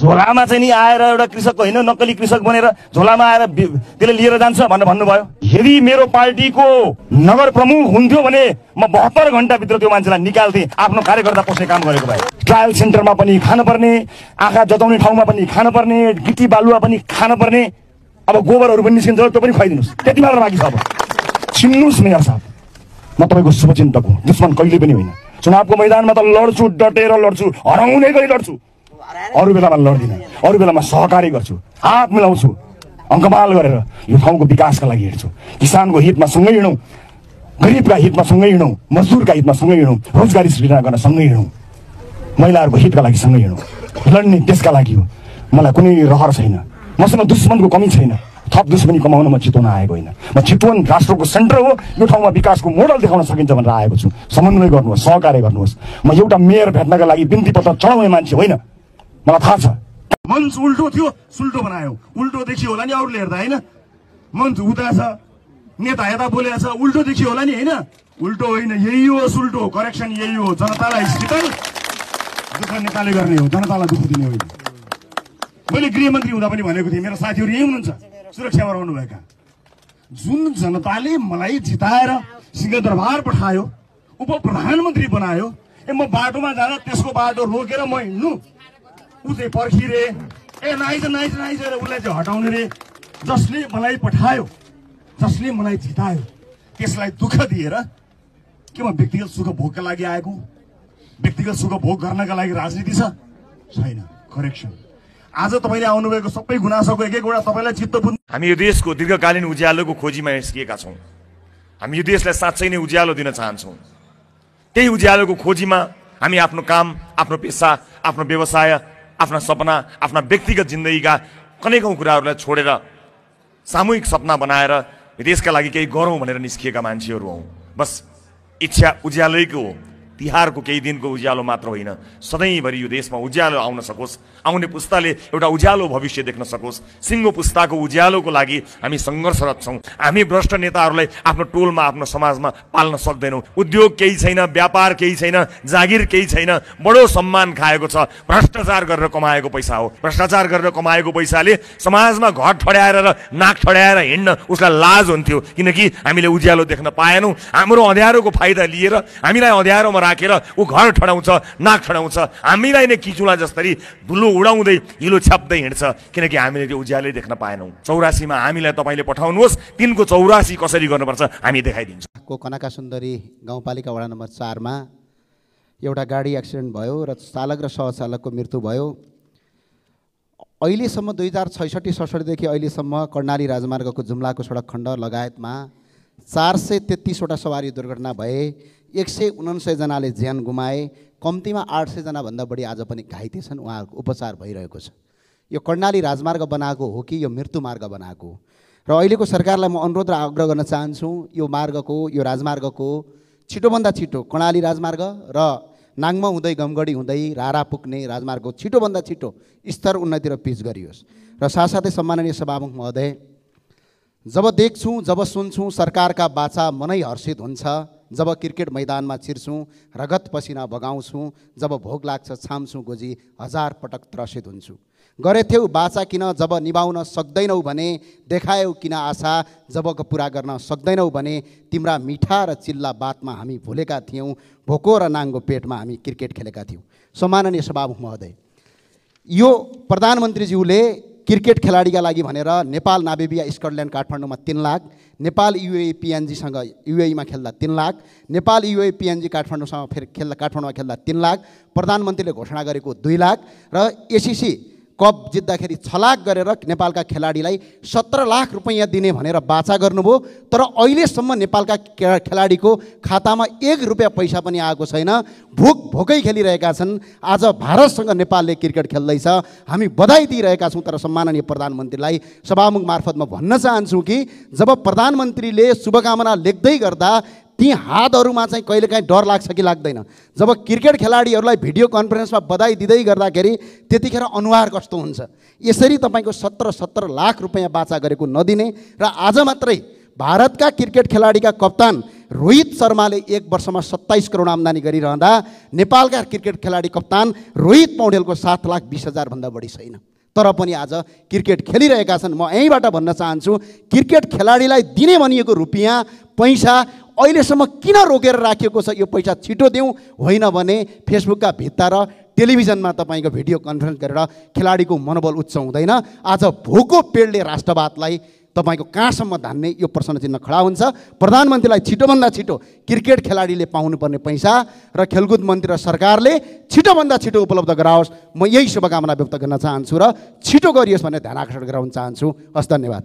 झोलामा चाहिँ नि आएर एउटा कृषक होइन नक्कली कृषक बनेर झोलामा आएर त्यसले लिएर जान्छ भनेर भन्नुभयो यदि मेरो पार्टीको नगर प्रमुख हुन्थ्यो भने म बहत्तर घन्टाभित्र त्यो मान्छेलाई निकाल्थेँ आफ्नो कार्यकर्ता पस्ने काम गरेको भए ट्रायल सेन्टरमा पनि खानुपर्ने आँखा जताउने ठाउँमा पनि खानुपर्ने गिटी बालुवा पनि खानुपर्ने अब गोबरहरू पनि निस्किन्छ त्यो पनि खुवाइदिनुहोस् त्यति मात्र बाँकी छ अब चिन्नुहोस् मेयर साहब म तपाईँको शुभचिन्तक हो दुश्मन कहिले पनि होइन चुनावको मैदानमा त लड्छु डटेर लड्छु हराउने गरी लड्छु अरू बेलामा लड्दिनँ अरू बेलामा सहकार्य गर्छु हात मिलाउँछु अङ्कमाल गरेर यो ठाउँको विकासका लागि हिँड्छु किसानको हितमा सँगै हिँडौँ गरिबका हितमा सँगै हिँडौँ मजदुरका हितमा सँगै हिँडौँ रोजगारी सृजना गर्न सँगै हिँडौँ महिलाहरूको हितका लागि सँगै हिँडौँ लड्ने त्यसका लागि हो मलाई कुनै रहर छैन मसँग दुश्मनको कमी छैन थप दुश्मनी कमाउन म चितवन आएको होइन म चितवन राष्ट्रको सेन्टर हो यो ठाउँमा विकासको मोडल देखाउन सकिन्छ भनेर आएको छु समन्वय गर्नुहोस् सहकार्य गर्नुहोस् म एउटा मेयर भेट्नका लागि बिन्ती पत्र चढाउने मान्छे होइन मलाई थाहा छ मञ्च उल्टो थियो सुल्टो बनायो उल्टो देखियो होला नि अरूले हेर्दा होइन मञ्च उता छ नेता यता बोलेको छ उल्टो देखियो होला नि होइन उल्टो होइन यही हो सुल्टो करेक्सन यही हो जनतालाई शीतल दुःख नेताले गर्ने हो जनतालाई दुःख दिने होइन मैले गृहमन्त्री हुँदा पनि भनेको थिएँ मेरो साथीहरू यहीँ हुनुहुन्छ सुरक्षामा रहनुभएका जुन जनताले मलाई जिताएर सिंहदरबार पठायो उप प्रधानमन्त्री बनायो ए म बाटोमा जाँदा त्यसको बाटो रोकेर म हिँड्नु ऊ चाहिँ पर्खिरे ए नाइज नाइज नाइज उसलाई चाहिँ हटाउने रे जसले मलाई पठायो जसले मलाई जितायो त्यसलाई दुःख दिएर के म व्यक्तिगत सुख भोगका लागि आएको व्यक्तिगत सुख भोग गर्नका लागि राजनीति छ छैन करेक्सन आज तपाईँले आउनुभएको सबै गुनासोको एक एकवटा तपाईँलाई चित्त बुझ्नु हामी यो देशको दीर्घकालीन उज्यालोको खोजीमा हिँड्किएका छौँ हामी यो देशलाई साँच्चै नै उज्यालो दिन चाहन्छौँ त्यही उज्यालोको खोजीमा हामी आफ्नो काम आफ्नो पेसा आफ्नो व्यवसाय आफ्ना सपना आफ्ना व्यक्तिगत जिन्दगीका कनेकौँ कुराहरूलाई छोडेर सामूहिक सपना बनाएर देशका लागि केही गरौँ भनेर निस्किएका मान्छेहरू हौँ बस इच्छा उज्यालैको हो तिहारको केही दिनको उज्यालो मात्र होइन सधैँभरि यो देशमा उज्यालो आउन सकोस् आउने पुस्ताले एउटा उज्यालो भविष्य देख्न सकोस् सिङ्गो पुस्ताको उज्यालोको लागि हामी सङ्घर्षरत छौँ हामी भ्रष्ट नेताहरूलाई आफ्नो टोलमा आफ्नो समाजमा पाल्न सक्दैनौँ उद्योग केही छैन व्यापार केही छैन जागिर केही छैन बडो सम्मान खाएको छ भ्रष्टाचार गरेर कमाएको पैसा हो भ्रष्टाचार गरेर कमाएको पैसाले समाजमा घर ठड्याएर र नाक ठड्याएर हिँड्न उसलाई लाज हुन्थ्यो किनकि हामीले उज्यालो देख्न पाएनौँ हाम्रो अँध्यारोको फाइदा लिएर हामीलाई अँध्यारोमा राखेर ऊ घर ठडाउँछ नाक ठडाउँछ हामीलाई नै किचुला जस्तरी धुलो उडाउँदै हिलो छ्याप्दै हिँड्छ किनकि हामीले त्यो उज्यालै देख्न पाएनौँ चौरासीमा हामीलाई तपाईँले पठाउनुहोस् तिनको चौरासी कसरी गर्नुपर्छ हामी देखाइदिन्छौँ को कनाका सुन्दरी गाउँपालिका वडा नम्बर चारमा एउटा गाडी एक्सिडेन्ट भयो र चालक र सहचालकको मृत्यु भयो अहिलेसम्म दुई हजार छैसठी सडसठीदेखि अहिलेसम्म कर्णाली राजमार्गको जुम्लाको सडक खण्ड लगायतमा चार सय तेत्तिसवटा सवारी दुर्घटना भए एक सय उनान्सयजनाले ज्यान गुमाए कम्तीमा आठ सयजनाभन्दा बढी आज पनि घाइते छन् उहाँहरूको उपचार भइरहेको छ यो कर्णाली राजमार्ग बनाएको हो कि यो मृत्यु मार्ग बनाएको र अहिलेको सरकारलाई म अनुरोध र आग्रह गर्न चाहन्छु यो मार्गको यो राजमार्गको छिटोभन्दा छिटो कर्णाली राजमार्ग र नाङमा हुँदै गमगढी हुँदै रारा पुग्ने राजमार्गको छिटोभन्दा छिटो स्तर उन्नतिर पिच गरियोस् र साथसाथै सम्माननीय सभामुख महोदय जब देख्छौँ जब सुन्छौँ सरकारका बाचा मनै हर्षित हुन्छ जब क्रिकेट मैदानमा छिर्छौँ रगत पसिना बगाउँछौँ जब भोग लाग्छ छाम्छौँ गोजी हजार पटक त्रसित हुन्छु गरेथ्यौ बाचा किन जब निभाउन सक्दैनौ भने देखायौ किन आशा जबको पुरा गर्न सक्दैनौ भने तिम्रा मिठा र चिल्ला बातमा हामी भुलेका थियौँ भोको र नाङ्गो पेटमा हामी क्रिकेट खेलेका थियौँ सम्माननीय सभामुख महोदय यो प्रधानमन्त्रीज्यूले क्रिकेट खेलाडीका लागि भनेर नेपाल नाबेबिया स्कटल्यान्ड काठमाडौँमा तिन लाख नेपाल युए पिएनजीसँग युएमा खेल्दा तिन लाख नेपाल युए पिएनजी काठमाडौँसँग फेरि खेल्दा काठमाडौँमा खेल्दा तिन लाख प्रधानमन्त्रीले घोषणा गरेको दुई लाख र एसिसी कप जित्दाखेरि छलाक गरेर नेपालका खेलाडीलाई सत्र लाख रुपैयाँ दिने भनेर बाचा गर्नुभयो तर अहिलेसम्म नेपालका खेलाडीको खातामा एक रुपियाँ पैसा पनि आएको छैन भोक भोकै खेलिरहेका छन् आज भारतसँग नेपालले क्रिकेट खेल्दैछ हामी बधाई दिइरहेका छौँ तर सम्माननीय प्रधानमन्त्रीलाई सभामुख मार्फत म भन्न चाहन्छु कि जब प्रधानमन्त्रीले शुभकामना लेख्दै गर्दा ती हातहरूमा चाहिँ कहिलेकाहीँ डर लाग्छ कि लाग्दैन जब क्रिकेट खेलाडीहरूलाई भिडियो कन्फरेन्समा बधाई दिँदै गर्दाखेरि त्यतिखेर अनुहार कस्तो हुन्छ यसरी तपाईँको सत्र सत्र लाख रुपियाँ बाचा गरेको नदिने र आज मात्रै भारतका क्रिकेट खेलाडीका कप्तान रोहित शर्माले एक वर्षमा सत्ताइस करोड आम्दानी गरिरहँदा नेपालका क्रिकेट खेलाडी कप्तान रोहित पौडेलको सात लाख बिस हजारभन्दा बढी छैन तर पनि आज क्रिकेट खेलिरहेका छन् म यहीँबाट भन्न चाहन्छु क्रिकेट खेलाडीलाई दिने भनिएको रुपियाँ पैसा अहिलेसम्म किन रोकेर राखिएको छ यो पैसा छिटो दिउँ होइन भने फेसबुकका भित्ता र टेलिभिजनमा तपाईँको भिडियो कन्फरेन्स गरेर खेलाडीको मनोबल उच्च हुँदैन आज भोको पेडले राष्ट्रवादलाई तपाईँको कहाँसम्म धान्ने यो प्रश्न चिन्ह खडा हुन्छ प्रधानमन्त्रीलाई छिटोभन्दा छिटो क्रिकेट खेलाडीले पाउनुपर्ने पैसा र खेलकुद मन्त्री र सरकारले छिटोभन्दा छिटो उपलब्ध गराओस् म यही शुभकामना व्यक्त गर्न चाहन्छु र छिटो गरियोस् भनेर ध्यान आकर्षण गराउन चाहन्छु हस् धन्यवाद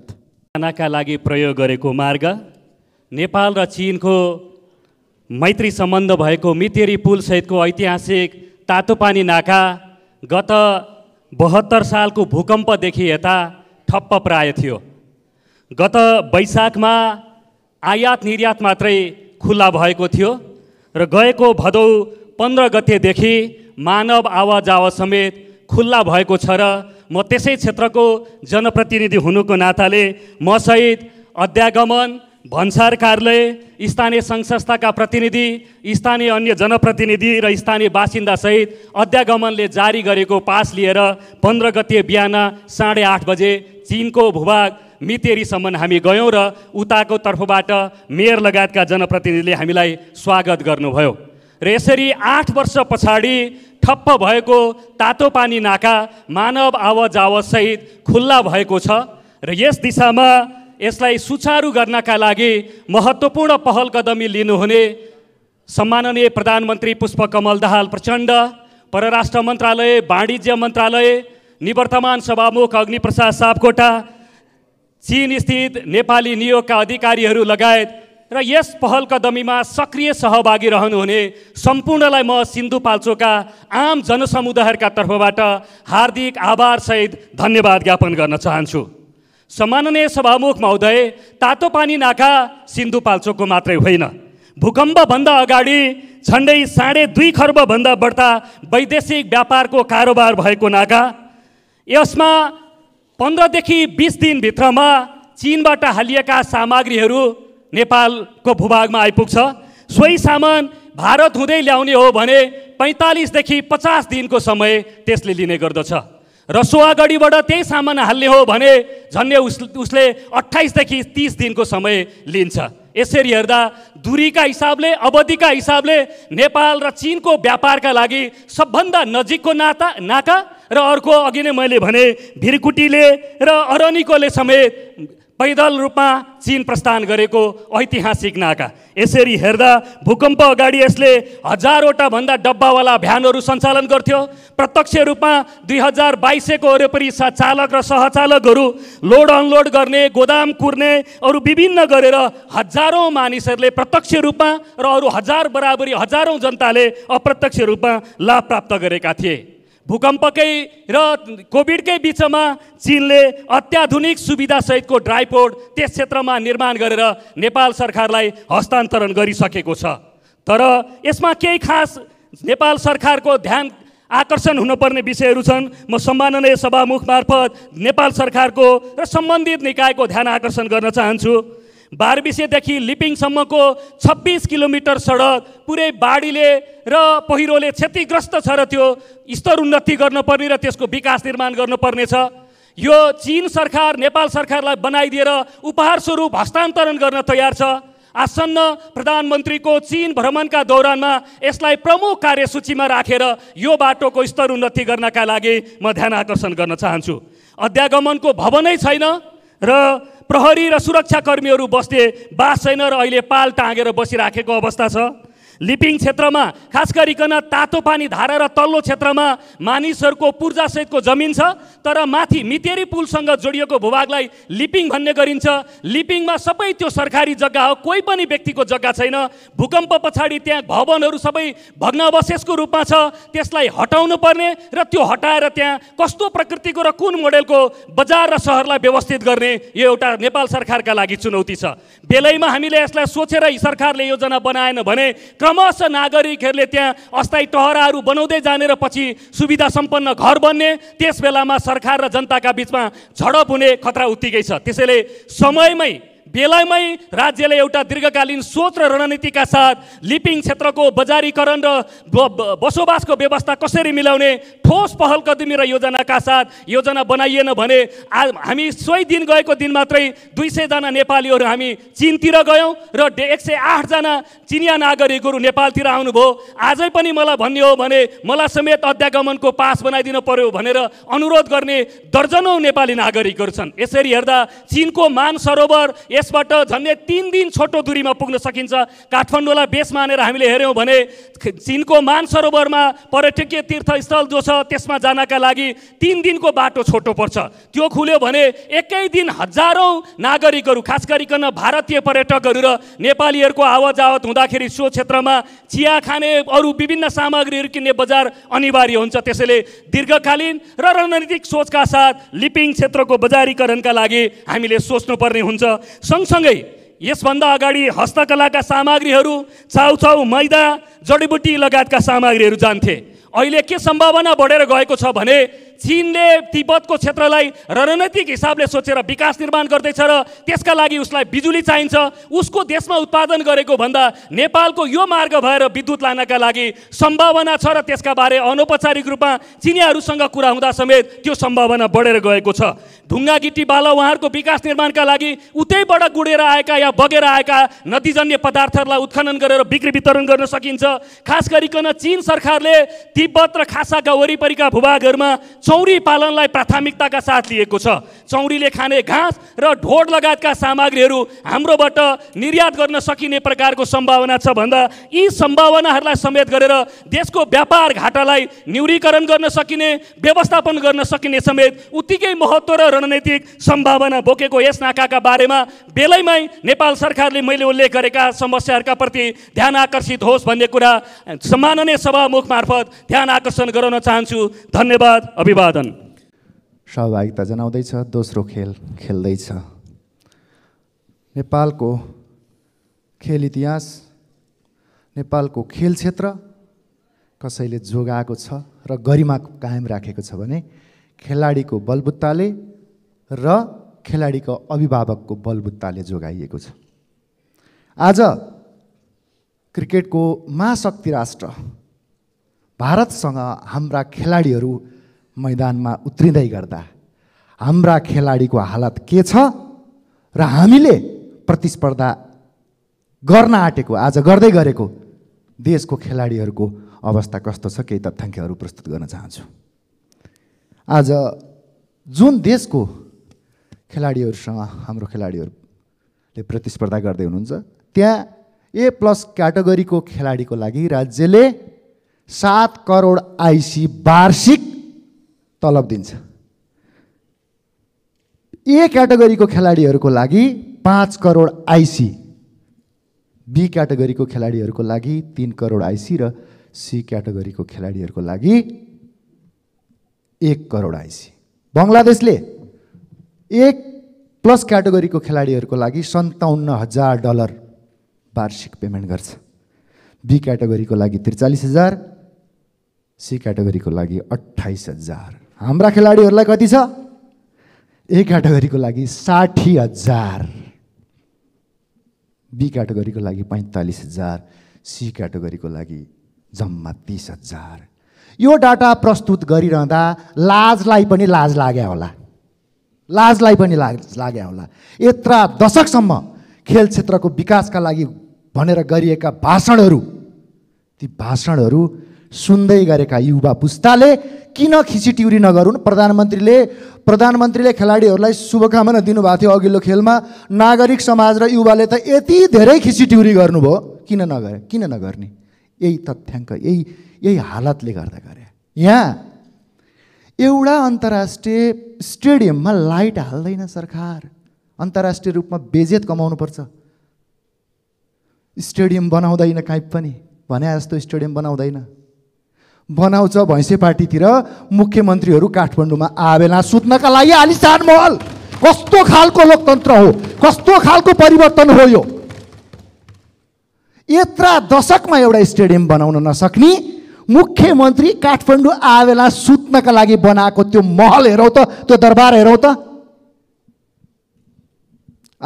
खानाका लागि प्रयोग गरेको मार्ग नेपाल र चिनको मैत्री सम्बन्ध भएको मितेरी पुलसहितको ऐतिहासिक तातोपानी नाका गत बहत्तर सालको भूकम्पदेखि यता ठप्प प्राय थियो गत वैशाखमा आयात निर्यात मात्रै खुल्ला भएको थियो र गएको भदौ पन्ध्र गतेदेखि मानव आवाजावा समेत खुल्ला भएको छ र म त्यसै क्षेत्रको जनप्रतिनिधि हुनुको नाताले मसहित अध्यागमन भन्सार कार्यालय स्थानीय सङ्घ संस्थाका प्रतिनिधि स्थानीय अन्य जनप्रतिनिधि र स्थानीय बासिन्दासहित अध्यागमनले जारी गरेको पास लिएर पन्ध्र गते बिहान साढे आठ बजे चिनको भूभाग मितेरीसम्म हामी गयौँ र उताको तर्फबाट मेयर लगायतका जनप्रतिनिधिले हामीलाई स्वागत गर्नुभयो र यसरी आठ वर्ष पछाडि ठप्प भएको तातो पानी नाका मानव आवत खुल्ला भएको छ र यस दिशामा यसलाई सुचारू गर्नका लागि महत्त्वपूर्ण पहल कदमी लिनुहुने सम्माननीय प्रधानमन्त्री पुष्पकमल दाहाल प्रचण्ड परराष्ट्र मन्त्रालय वाणिज्य मन्त्रालय निवर्तमान सभामुख अग्निप्रसाद सापकोटा चिन स्थित नेपाली नियोगका अधिकारीहरू लगायत र यस पहल कदमीमा सक्रिय सहभागी रहनुहुने सम्पूर्णलाई म सिन्धुपाल्चोका आम जनसमुदायहरूका तर्फबाट हार्दिक आभारसहित धन्यवाद ज्ञापन गर्न चाहन्छु सम्माननीय सभामुख महोदय तातो पानी नाका सिन्धुपाल्चोकको मात्रै होइन भूकम्पभन्दा अगाडि झन्डै साढे दुई खर्बभन्दा बढ्ता वैदेशिक व्यापारको कारोबार भएको नाका यसमा पन्ध्रदेखि बिस दिनभित्रमा चिनबाट हालिएका सामग्रीहरू नेपालको भूभागमा आइपुग्छ सोही सामान भारत हुँदै ल्याउने हो भने पैँतालिसदेखि पचास दिनको समय त्यसले लिने गर्दछ र सो त्यही सामान हाल्ने हो भने झन् उस उसले अट्ठाइसदेखि तिस दिनको समय लिन्छ यसरी हेर्दा दुरीका हिसाबले अवधिका हिसाबले नेपाल र चिनको व्यापारका लागि सबभन्दा नजिकको नाता नाका र अर्को अघि नै मैले भने भिरकुटीले र अरनिकोले समेत पैदल रूपमा चिन प्रस्थान गरेको ऐतिहासिक नाका यसरी हेर्दा भूकम्प अगाडि यसले हजारवटा भन्दा डब्बावाला भ्यानहरू सञ्चालन गर्थ्यो प्रत्यक्ष रूपमा दुई हजार बाइसेको वरिपरि चालक र सहचालकहरू लोड अनलोड गर्ने गोदाम कुर्ने अरू विभिन्न गरेर हजारौँ मानिसहरूले प्रत्यक्ष रूपमा र अरू हजार बराबरी हजारौँ जनताले अप्रत्यक्ष रूपमा लाभ प्राप्त गरेका थिए भूकम्पकै र कोभिडकै बिचमा चिनले अत्याधुनिक सुविधासहितको ड्राइपोर्ट त्यस क्षेत्रमा निर्माण गरेर नेपाल सरकारलाई हस्तान्तरण गरिसकेको छ तर यसमा केही खास नेपाल सरकारको ध्यान आकर्षण हुनुपर्ने विषयहरू छन् म सम्माननीय सभामुख मार्फत नेपाल सरकारको र सम्बन्धित निकायको ध्यान आकर्षण गर्न चाहन्छु बारबिसेदेखि लिपिङसम्मको छब्बिस किलोमिटर सडक पुरै बाढीले र पहिरोले क्षतिग्रस्त छ र त्यो स्तर उन्नति गर्नुपर्ने र त्यसको विकास निर्माण गर्नुपर्नेछ यो चिन सरकार नेपाल सरकारलाई बनाइदिएर उपहार स्वरूप हस्तान्तरण गर्न तयार छ आसन्न प्रधानमन्त्रीको चिन भ्रमणका दौरानमा यसलाई प्रमुख कार्यसूचीमा राखेर यो बाटोको स्तर उन्नति गर्नका लागि म ध्यान आकर्षण गर्न चाहन्छु अध्यागमनको भवनै छैन र प्रहरी र सुरक्षाकर्मीहरू बस्ने बास छैन र अहिले पाल टाँगेर बसिराखेको अवस्था छ लिपिङ क्षेत्रमा खास गरिकन तातो पानी धारा र तल्लो क्षेत्रमा मानिसहरूको पूर्जासहितको जमिन छ तर माथि मितेरी पुलसँग जोडिएको भूभागलाई लिपिङ भन्ने गरिन्छ लिपिङमा सबै त्यो सरकारी जग्गा हो कोही पनि व्यक्तिको जग्गा छैन भूकम्प पछाडि त्यहाँ भवनहरू सबै भग्नावशेषको रूपमा छ त्यसलाई हटाउनु पर्ने र त्यो हटाएर त्यहाँ कस्तो प्रकृतिको र कुन मोडेलको बजार र सहरलाई व्यवस्थित गर्ने यो एउटा नेपाल सरकारका लागि चुनौती छ बेलैमा हामीले यसलाई सोचेर सरकारले योजना बनाएन भने क्रमशः नागरिकहरूले त्यहाँ अस्थायी टहराहरू बनाउँदै जाने र पछि सुविधा सम्पन्न घर बन्ने त्यस बेलामा सरकार र जनताका बिचमा झडप हुने खतरा उत्तिकै छ त्यसैले समयमै बेलामै राज्यले एउटा दीर्घकालीन सोच र रणनीतिका साथ लिपिङ क्षेत्रको बजारीकरण र बसोबासको व्यवस्था कसरी मिलाउने ठोस पहल कदमी र योजनाका साथ योजना बनाइएन भने आ हामी सोही दिन गएको दिन मात्रै दुई सयजना नेपालीहरू हामी चिनतिर गयौँ र एक सय आठजना चिनिया नागरिकहरू नेपालतिर आउनुभयो आजै पनि मलाई भन्ने हो भने मलाई समेत अध्यागमनको पास बनाइदिनु पर्यो भनेर अनुरोध गर्ने दर्जनौँ नेपाली नागरिकहरू छन् यसरी हेर्दा चिनको मान सरोवर यसबाट झन्डै तिन दिन छोटो दुरीमा पुग्न सकिन्छ काठमाडौँलाई बेस मानेर हामीले हेऱ्यौँ भने चिनको मानसरोवरमा पर्यटकीय तीर्थस्थल जो छ त्यसमा जानका लागि तिन दिनको बाटो छोटो पर्छ त्यो खुल्यो भने एकै दिन हजारौँ नागरिकहरू खास गरिकन भारतीय पर्यटकहरू र नेपालीहरूको आवत हुँदाखेरि सो क्षेत्रमा चिया खाने अरू विभिन्न सामग्रीहरू किन्ने बजार अनिवार्य हुन्छ त्यसैले दीर्घकालीन र रणनीतिक सोचका साथ लिपिङ क्षेत्रको बजारीकरणका लागि हामीले सोच्नुपर्ने हुन्छ सँगसँगै यसभन्दा अगाडि हस्तकलाका सामग्रीहरू छाउछाउ मैदा जडीबुटी लगायतका सामग्रीहरू जान्थे अहिले के सम्भावना बढेर गएको छ भने चिनले तिब्बतको क्षेत्रलाई रणनैतिक हिसाबले सोचेर विकास निर्माण गर्दैछ र त्यसका लागि उसलाई बिजुली चाहिन्छ उसको देशमा उत्पादन गरेको भन्दा नेपालको यो मार्ग भएर विद्युत लानका लागि सम्भावना छ र त्यसका बारे अनौपचारिक रूपमा चिनियाहरूसँग कुरा हुँदा समेत त्यो सम्भावना बढेर गएको छ ढुङ्गा गिटी बाला उहाँहरूको विकास निर्माणका लागि उतैबाट गुडेर आएका या बगेर आएका नदीजन्य पदार्थहरूलाई उत्खनन गरेर बिक्री वितरण गर्न सकिन्छ खास गरिकन चिन सरकारले तिब्बत र खासाका वरिपरिका भूभागहरूमा चौरी पालनलाई प्राथमिकताका साथ लिएको छ चौरीले खाने घाँस र ढोड लगायतका सामग्रीहरू हाम्रोबाट निर्यात गर्न सकिने प्रकारको सम्भावना छ भन्दा यी सम्भावनाहरूलाई समेत गरेर देशको व्यापार घाटालाई न्यूनीकरण गर्न सकिने व्यवस्थापन गर्न सकिने समेत उत्तिकै महत्त्व र रणनैतिक सम्भावना बोकेको यस नाकाका बारेमा बेलैमै नेपाल सरकारले मैले उल्लेख गरेका समस्याहरूका प्रति ध्यान आकर्षित होस् भन्ने कुरा सम्माननीय सभामुख मार्फत ध्यान आकर्षण गराउन चाहन्छु धन्यवाद अभिवादन सहभागिता जनाउँदैछ दोस्रो खेल खेल्दैछ नेपालको खेल इतिहास नेपालको खेल क्षेत्र कसैले जोगाएको छ र गरिमा कायम राखेको छ भने खेलाडीको बलबुत्ताले र खेलाडीको अभिभावकको बलबुत्ताले जोगाइएको छ आज क्रिकेटको महाशक्ति राष्ट्र भारतसँग हाम्रा खेलाडीहरू मैदानमा उत्रिँदै गर्दा हाम्रा खेलाडीको हालत के छ र हामीले प्रतिस्पर्धा गर्न आँटेको आज गर्दै गरेको देशको खेलाडीहरूको अवस्था कस्तो छ केही तथ्याङ्कहरू प्रस्तुत गर्न चाहन्छु आज जुन देशको खेलाडीहरूसँग हाम्रो खेलाडीहरूले प्रतिस्पर्धा गर्दै हुनुहुन्छ त्यहाँ ए प्लस क्याटेगोरीको खेलाडीको लागि राज्यले सात करोड आइसी वार्षिक तलब दिन्छ ए क्याटेगोरीको खेलाडीहरूको लागि पाँच करोड आइसी बी क्याटेगोरीको खेलाडीहरूको लागि तिन करोड आइसी र सी क्याटेगोरीको खेलाडीहरूको लागि एक करोड आइसी बङ्गलादेशले एक प्लस क्याटेगोरीको खेलाडीहरूको लागि सन्ताउन्न हजार डलर वार्षिक पेमेन्ट गर्छ बी क्याटेगोरीको लागि त्रिचालिस हजार सी क्याटेगोरीको लागि अट्ठाइस हजार हाम्रा खेलाडीहरूलाई कति छ ए क्याटेगोरीको लागि साठी हजार बी क्याटेगोरीको लागि पैँतालिस हजार सी क्याटेगोरीको लागि जम्मा तिस हजार यो डाटा प्रस्तुत गरिरहँदा लाजलाई पनि लाज लाग्यो होला लाजलाई पनि लाज लाग्या होला यत्र दशकसम्म खेल क्षेत्रको विकासका लागि भनेर गरिएका भाषणहरू ती भाषणहरू सुन्दै गरेका युवा पुस्ताले किन खिचिटिउरी नगरून् प्रधानमन्त्रीले प्रधानमन्त्रीले खेलाडीहरूलाई शुभकामना दिनुभएको थियो अघिल्लो खेलमा नागरिक समाज र युवाले त यति धेरै खिचिटिउरी गर्नुभयो किन नगरे किन नगर्ने यही तथ्याङ्क यही यही हालतले गर्दा गरे यहाँ एउटा अन्तर्राष्ट्रिय स्टेडियममा लाइट हाल्दैन सरकार अन्तर्राष्ट्रिय रूपमा बेजेत कमाउनुपर्छ स्टेडियम बनाउँदैन काहीँ पनि भने जस्तो स्टेडियम बनाउँदैन बनाउँछ भैँसे पार्टीतिर मुख्यमन्त्रीहरू काठमाडौँमा आवेला सुत्नका लागि आलिसान महल कस्तो खालको लोकतन्त्र हो कस्तो खालको परिवर्तन हो यो यत्र दशकमा एउटा स्टेडियम बनाउन नसक्ने मुख्यमन्त्री काठमाडौँ आवेला सुत्नका लागि बनाएको त्यो महल हेरौँ त त्यो दरबार हेरौ त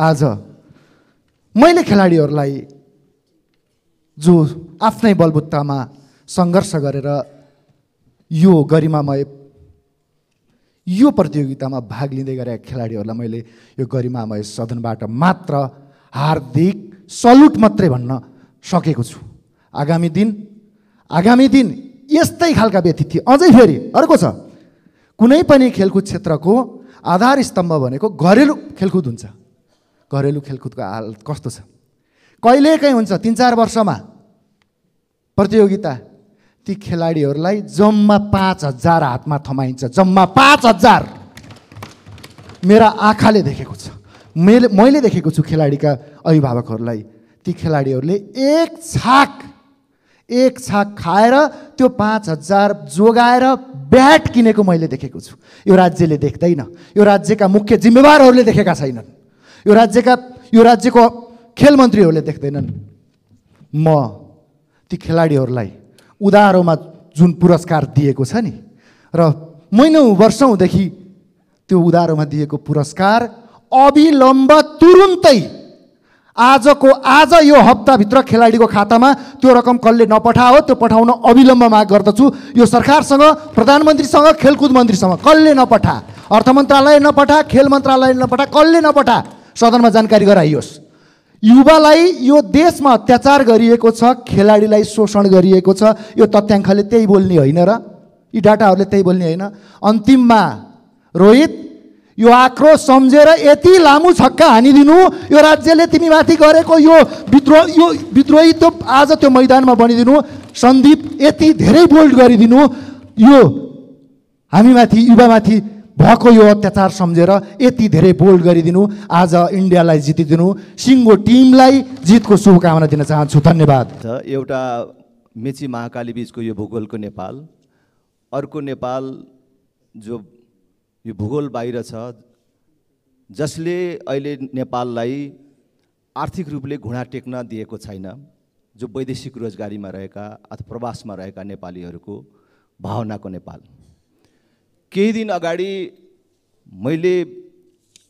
आज मैले खेलाडीहरूलाई जो आफ्नै बलबुत्तामा सङ्घर्ष गरेर यो गरिमामय यो प्रतियोगितामा भाग लिँदै गरेका खेलाडीहरूलाई मैले यो गरिमामय सदनबाट मात्र हार्दिक सल्युट मात्रै भन्न सकेको छु आगामी दिन आगामी दिन यस्तै खालका व्यतिथि अझै फेरि अर्को छ कुनै पनि खेलकुद क्षेत्रको आधार स्तम्भ भनेको घरेलु खेलकुद हुन्छ घरेलु खेलकुदको हाल कस्तो छ कहिलेकाहीँ हुन्छ तिन चार वर्षमा प्रतियोगिता ती खेलाडीहरूलाई जम्मा पाँच हजार हातमा थमाइन्छ जम्मा पाँच हजार मेरा आँखाले देखेको छ मैले मैले देखेको छु खेलाडीका अभिभावकहरूलाई ती खेलाडीहरूले एक छाक एक छाक खाएर त्यो पाँच हजार जोगाएर ब्याट किनेको मैले देखेको छु यो राज्यले देख्दैन यो राज्यका मुख्य जिम्मेवारहरूले देखेका छैनन् यो राज्यका यो राज्यको खेलमन्त्रीहरूले देख्दैनन् म ती खेलाडीहरूलाई उदारोमा जुन पुरस्कार दिएको छ नि र महिनौ वर्षौँदेखि त्यो उदारोमा दिएको पुरस्कार अविलम्ब तुरुन्तै आजको आज यो हप्ताभित्र खेलाडीको खातामा त्यो रकम कसले नपठाओ त्यो पठाउन अविलम्ब माग गर्दछु यो सरकारसँग प्रधानमन्त्रीसँग खेलकुद मन्त्रीसँग कसले नपठा अर्थ मन्त्रालय नपठा खेल मन्त्रालय नपठा कसले नपठा सदनमा जानकारी गराइयोस् युवालाई यो देशमा अत्याचार गरिएको छ खेलाडीलाई शोषण गरिएको छ यो तथ्याङ्कले त्यही बोल्ने होइन र यी डाटाहरूले त्यही बोल्ने होइन अन्तिममा रोहित यो आक्रोश सम्झेर यति लामो छक्का हानिदिनु यो राज्यले तिमीमाथि गरेको यो विद्रोह यो विद्रोही त्यो आज त्यो मैदानमा बनिदिनु सन्दीप यति धेरै बोल्ड गरिदिनु यो हामीमाथि युवामाथि भएको यो अत्याचार सम्झेर यति धेरै बोल्ड गरिदिनु आज इन्डियालाई जितिदिनु सिङ्गो टिमलाई जितको शुभकामना दिन चाहन्छु धन्यवाद एउटा मेची महाकाली बिचको यो भूगोलको नेपाल अर्को नेपाल जो यो भूगोल बाहिर छ जसले अहिले नेपाललाई आर्थिक रूपले घुँडा टेक्न दिएको छैन जो वैदेशिक रोजगारीमा रहेका अथवा प्रवासमा रहेका नेपालीहरूको भावनाको नेपाल केही दिन अगाडि मैले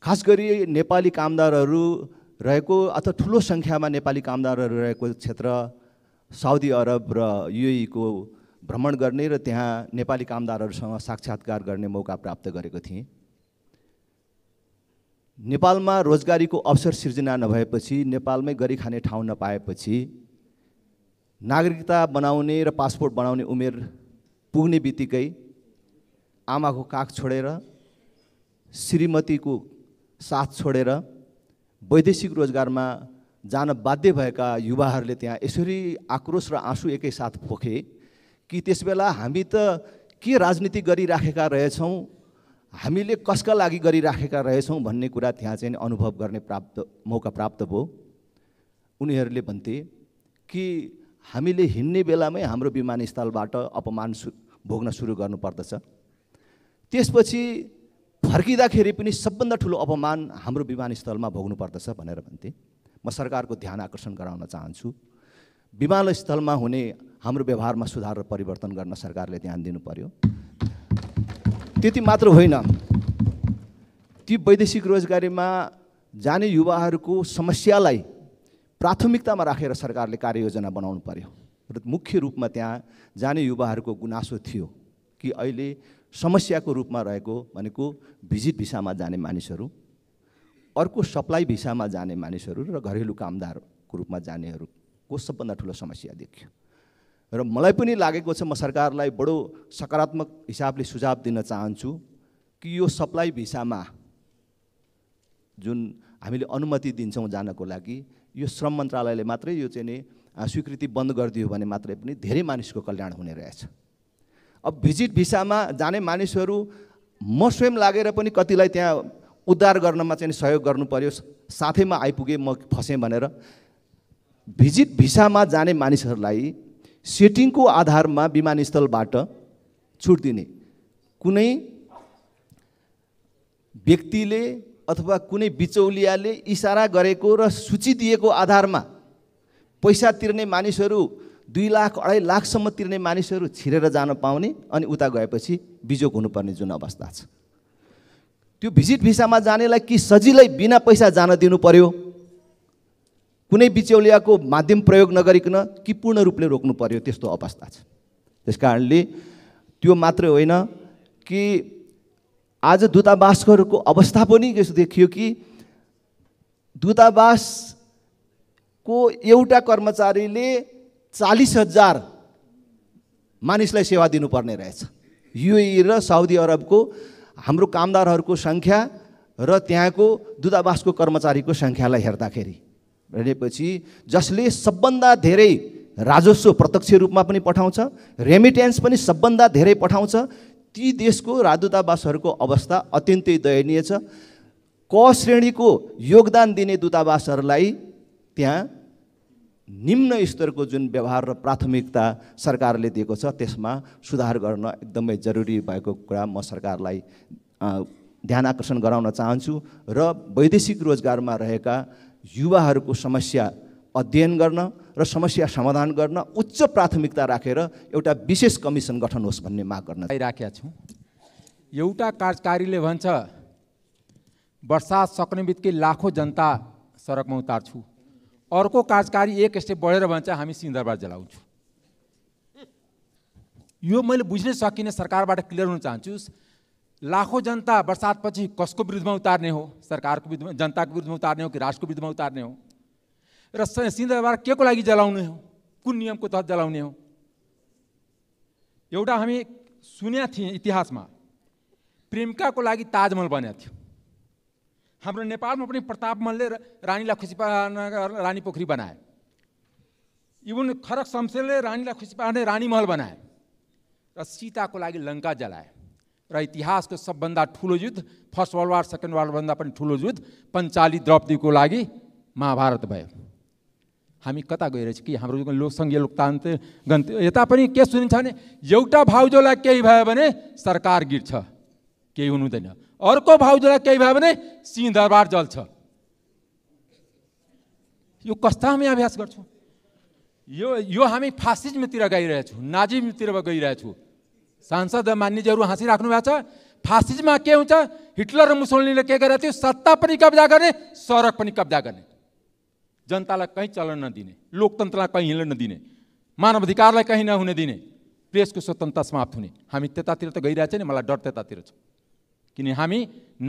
खास गरी नेपाली कामदारहरू रहेको अथवा ठुलो सङ्ख्यामा नेपाली कामदारहरू रहेको क्षेत्र साउदी अरब र युएको भ्रमण गर्ने र त्यहाँ नेपाली कामदारहरूसँग साक्षात्कार गर्ने मौका प्राप्त गरेको थिएँ नेपालमा रोजगारीको अवसर सिर्जना नभएपछि नेपालमै गरी खाने ठाउँ नपाएपछि नागरिकता बनाउने र पासपोर्ट बनाउने उमेर पुग्ने बित्तिकै आमाको काख छोडेर श्रीमतीको साथ छोडेर वैदेशिक रोजगारमा जान बाध्य भएका युवाहरूले त्यहाँ यसरी आक्रोश र आँसु एकैसाथ पोखे कि त्यसबेला हामी त के राजनीति गरिराखेका रहेछौँ हामीले कसका लागि गरिराखेका रहेछौँ भन्ने कुरा त्यहाँ चाहिँ अनुभव गर्ने प्राप्त मौका प्राप्त भयो उनीहरूले भन्थे कि हामीले हिँड्ने बेलामै हाम्रो विमानस्थलबाट अपमान सु भोग्न सुरु गर्नुपर्दछ त्यसपछि फर्किँदाखेरि पनि सबभन्दा ठुलो अपमान हाम्रो विमानस्थलमा भोग्नुपर्दछ भनेर भन्थे म सरकारको ध्यान आकर्षण गराउन चाहन्छु विमानस्थलमा हुने हाम्रो व्यवहारमा सुधार र परिवर्तन गर्न सरकारले ध्यान दिनु पर्यो त्यति मात्र होइन ती वैदेशिक रोजगारीमा जाने युवाहरूको समस्यालाई प्राथमिकतामा राखेर सरकारले कार्ययोजना बनाउनु पर्यो र मुख्य रूपमा त्यहाँ जाने युवाहरूको गुनासो थियो कि अहिले समस्याको रूपमा रहेको भनेको भिजिट भिसामा जाने मानिसहरू अर्को सप्लाई भिसामा जाने मानिसहरू र घरेलु कामदारको रूपमा जानेहरूको सबभन्दा ठुलो समस्या देखियो र मलाई पनि लागेको छ म सरकारलाई बडो सकारात्मक हिसाबले सुझाव दिन चाहन्छु कि यो सप्लाई भिसामा जुन हामीले अनुमति दिन्छौँ जानको लागि यो श्रम मन्त्रालयले मात्रै यो चाहिँ नि स्वीकृति बन्द गरिदियो भने मात्रै पनि धेरै मानिसको कल्याण हुने रहेछ अब भिजिट भिसामा जाने मानिसहरू म स्वयं लागेर पनि कतिलाई त्यहाँ उद्धार गर्नमा चाहिँ सहयोग गर्नु पऱ्यो साथैमा आइपुगेँ म फसेँ भनेर भिजिट भिसामा जाने मानिसहरूलाई सेटिङको आधारमा विमानस्थलबाट छुट दिने कुनै व्यक्तिले अथवा कुनै बिचौलियाले इसारा गरेको र सूची दिएको आधारमा पैसा तिर्ने मानिसहरू दुई लाख अढाई लाखसम्म तिर्ने मानिसहरू छिरेर जान पाउने अनि उता गएपछि बिजोग हुनुपर्ने जुन अवस्था छ त्यो भिजिट भिसामा जानेलाई कि सजिलै बिना पैसा जान दिनु पर्यो कुनै बिचौलियाको माध्यम प्रयोग नगरिकन कि पूर्ण रूपले रोक्नु पर्यो त्यस्तो अवस्था छ त्यस कारणले त्यो मात्र होइन कि आज दूतावासहरूको अवस्था पनि यस्तो देखियो कि दूतावासको एउटा कर्मचारीले चालिस हजार मानिसलाई सेवा दिनुपर्ने रहेछ युए र साउदी अरबको हाम्रो कामदारहरूको सङ्ख्या र त्यहाँको दूतावासको कर्मचारीको सङ्ख्यालाई हेर्दाखेरि भनेपछि जसले सबभन्दा धेरै राजस्व प्रत्यक्ष रूपमा पनि पठाउँछ रेमिटेन्स पनि सबभन्दा धेरै पठाउँछ ती देशको राजदूतावासहरूको अवस्था अत्यन्तै दयनीय छ क श्रेणीको योगदान दिने दूतावासहरूलाई त्यहाँ निम्न स्तरको जुन व्यवहार र प्राथमिकता सरकारले दिएको छ त्यसमा सुधार गर्न एकदमै जरुरी भएको कुरा म सरकारलाई ध्यान आकर्षण गराउन चाहन्छु र वैदेशिक रोजगारमा रहेका युवाहरूको समस्या अध्ययन गर्न र समस्या समाधान गर्न उच्च प्राथमिकता राखेर रा, एउटा विशेष कमिसन गठन होस् भन्ने माग गर्न राखेका छौँ एउटा कार्यकारीले भन्छ बर्सात सक्ने बित्तिकै लाखौँ जनता सडकमा उतार्छु अर्को कार्यकारी एक स्टेप बढेर भन्छ हामी सिंहदरबार जलाउँछौँ यो मैले बुझ्नै सकिने सरकारबाट क्लियर हुन चाहन्छु लाखौँ जनता बर्सातपछि कसको विरुद्धमा उतार्ने हो सरकारको विरुद्धमा जनताको विरुद्धमा उतार्ने हो कि राष्ट्रको विरुद्धमा उतार्ने हो र सिंहदरबार के को लागि जलाउने हो कुन नियमको तहत जलाउने हो एउटा हामी सुन्या थियौँ इतिहासमा प्रेमिकाको लागि ताजमहल बनेको थियौँ हाम्रो नेपालमा पनि प्रताप मल्लले रानीलाई खुसी पार्न रानी पोखरी बनाए इभन खरक शमशेरले रानीलाई खुसी पार्ने रानी महल बनाए र सीताको लागि लङ्का जलाए र इतिहासको सबभन्दा ठुलो युद्ध first world war second world वारभन्दा पनि ठुलो युद्ध पञ्चाली द्रौपदीको लागि महाभारत भयो हामी कता गइरहेछ कि हाम्रो लोकसङ्घीय लोकतान्त्रिक गन्त यता पनि के सुनिन्छ भने एउटा भाउजूलाई केही भयो भने सरकार गिर्छ केही हुनुहुँदैन अर्को भाउजूलाई केही भयो भने सिंहदरबार जल्छ यो कस्ता हामी अभ्यास गर्छौँ यो यो हामी फासिजमतिर गइरहेछौँ नाजिमतिर गइरहेछौँ सांसद मान्यजीहरू हाँसिराख्नु भएको छ फासिजमा के हुन्छ हिटलर र मुसोलिनीले के गरेको थियो सत्ता पनि कब्जा गर्ने सडक पनि कब्जा गर्ने जनतालाई कहीँ चलन नदिने लोकतन्त्रलाई कहीँ हिँड्न नदिने मानव अधिकारलाई कहीँ नहुने दिने प्रेसको स्वतन्त्रता समाप्त हुने हामी त्यतातिर त गइरहेछ नि मलाई डर त्यतातिर छ किन हामी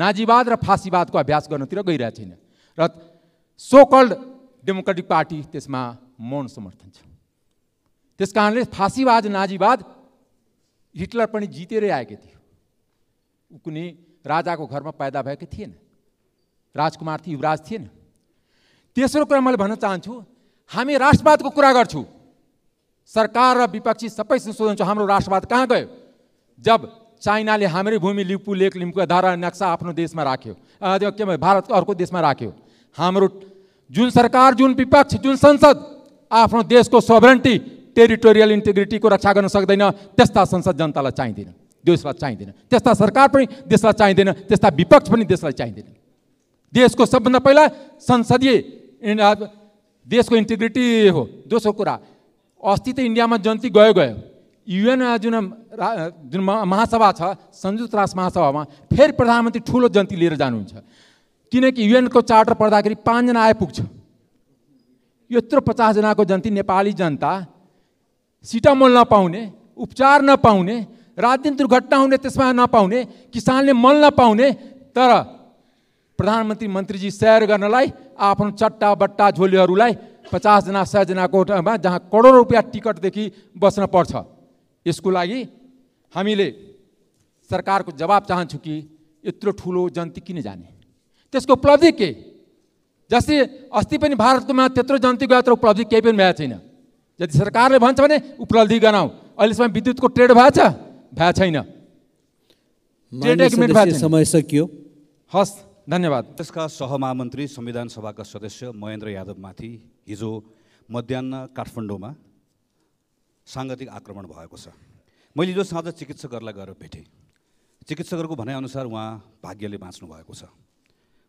नाजीवाद र फाँसीवादको अभ्यास गर्नतिर गइरहेको छैन र सो कल्ड डेमोक्रेटिक पार्टी त्यसमा मौन समर्थन छ त्यस कारणले फाँसीवाद नाजीवाद हिटलर पनि जितेरै आएको थियो ऊ कुनै राजाको घरमा पैदा भएको थिएन राजकुमार थिए युवराज थिएन तेस्रो कुरा मैले भन्न चाहन्छु हामी राष्ट्रवादको कुरा गर्छु सरकार र विपक्षी सबै संशोधन छ हाम्रो राष्ट्रवाद कहाँ गयो जब चाइनाले हाम्रै भूमि लिपु लेख लिम्पु धारा नक्सा आफ्नो देशमा राख्यो त्यो के भारतको अर्को देशमा राख्यो हाम्रो जुन सरकार जुन विपक्ष जुन संसद आफ्नो देशको सोभरेन्टी टेरिटोरियल इन्टिग्रिटीको रक्षा गर्न सक्दैन त्यस्ता संसद जनतालाई चाहिँदैन देशलाई चाहिँदैन त्यस्ता सरकार पनि देशलाई चाहिँदैन त्यस्ता विपक्ष पनि देशलाई चाहिँदैन देशको सबभन्दा पहिला संसदीय देशको इन्टिग्रिटी हो दोस्रो कुरा अस्ति त इन्डियामा जन्ती गयो गयो युएन जुन जुन महासभा छ संयुक्त राष्ट्र महासभामा फेरि प्रधानमन्त्री ठुलो जन्ती लिएर जानुहुन्छ किनकि युएनको चार्टर पढ्दाखेरि पाँचजना आइपुग्छ यत्रो पचासजनाको जन्ती नेपाली जनता सिटामोल नपाउने उपचार नपाउने राजनीतिक दुर्घटना हुने त्यसमा नपाउने किसानले मल नपाउने तर प्रधानमन्त्री मन्त्रीजी सैर गर्नलाई आफ्नो चट्टा बट्टा झोलीहरूलाई पचासजना सयजनाको जहाँ करोडौँ रुपियाँ टिकटदेखि बस्न पर्छ यसको लागि हामीले सरकारको जवाब चाहन्छु कि यत्रो ठुलो जन्ती किन जाने त्यसको उपलब्धि के जस्तै अस्ति पनि भारतमा त्यत्रो जन्ती गयो तर उपलब्धि केही पनि भएको छैन यदि सरकारले भन्छ भने उपलब्धि गराउँ अहिलेसम्म विद्युतको ट्रेड भएको छ भएको छैन समय सकियो हस् धन्यवाद त्यसका सहमहामन्त्री संविधान सभाका सदस्य महेन्द्र यादवमाथि हिजो मध्याह काठमाडौँमा साङ्गतिक आक्रमण भएको छ मैले जो साँझ चिकित्सकहरूलाई गएर भेटेँ चिकित्सकहरूको भनाइअनुसार उहाँ भाग्यले बाँच्नु भएको छ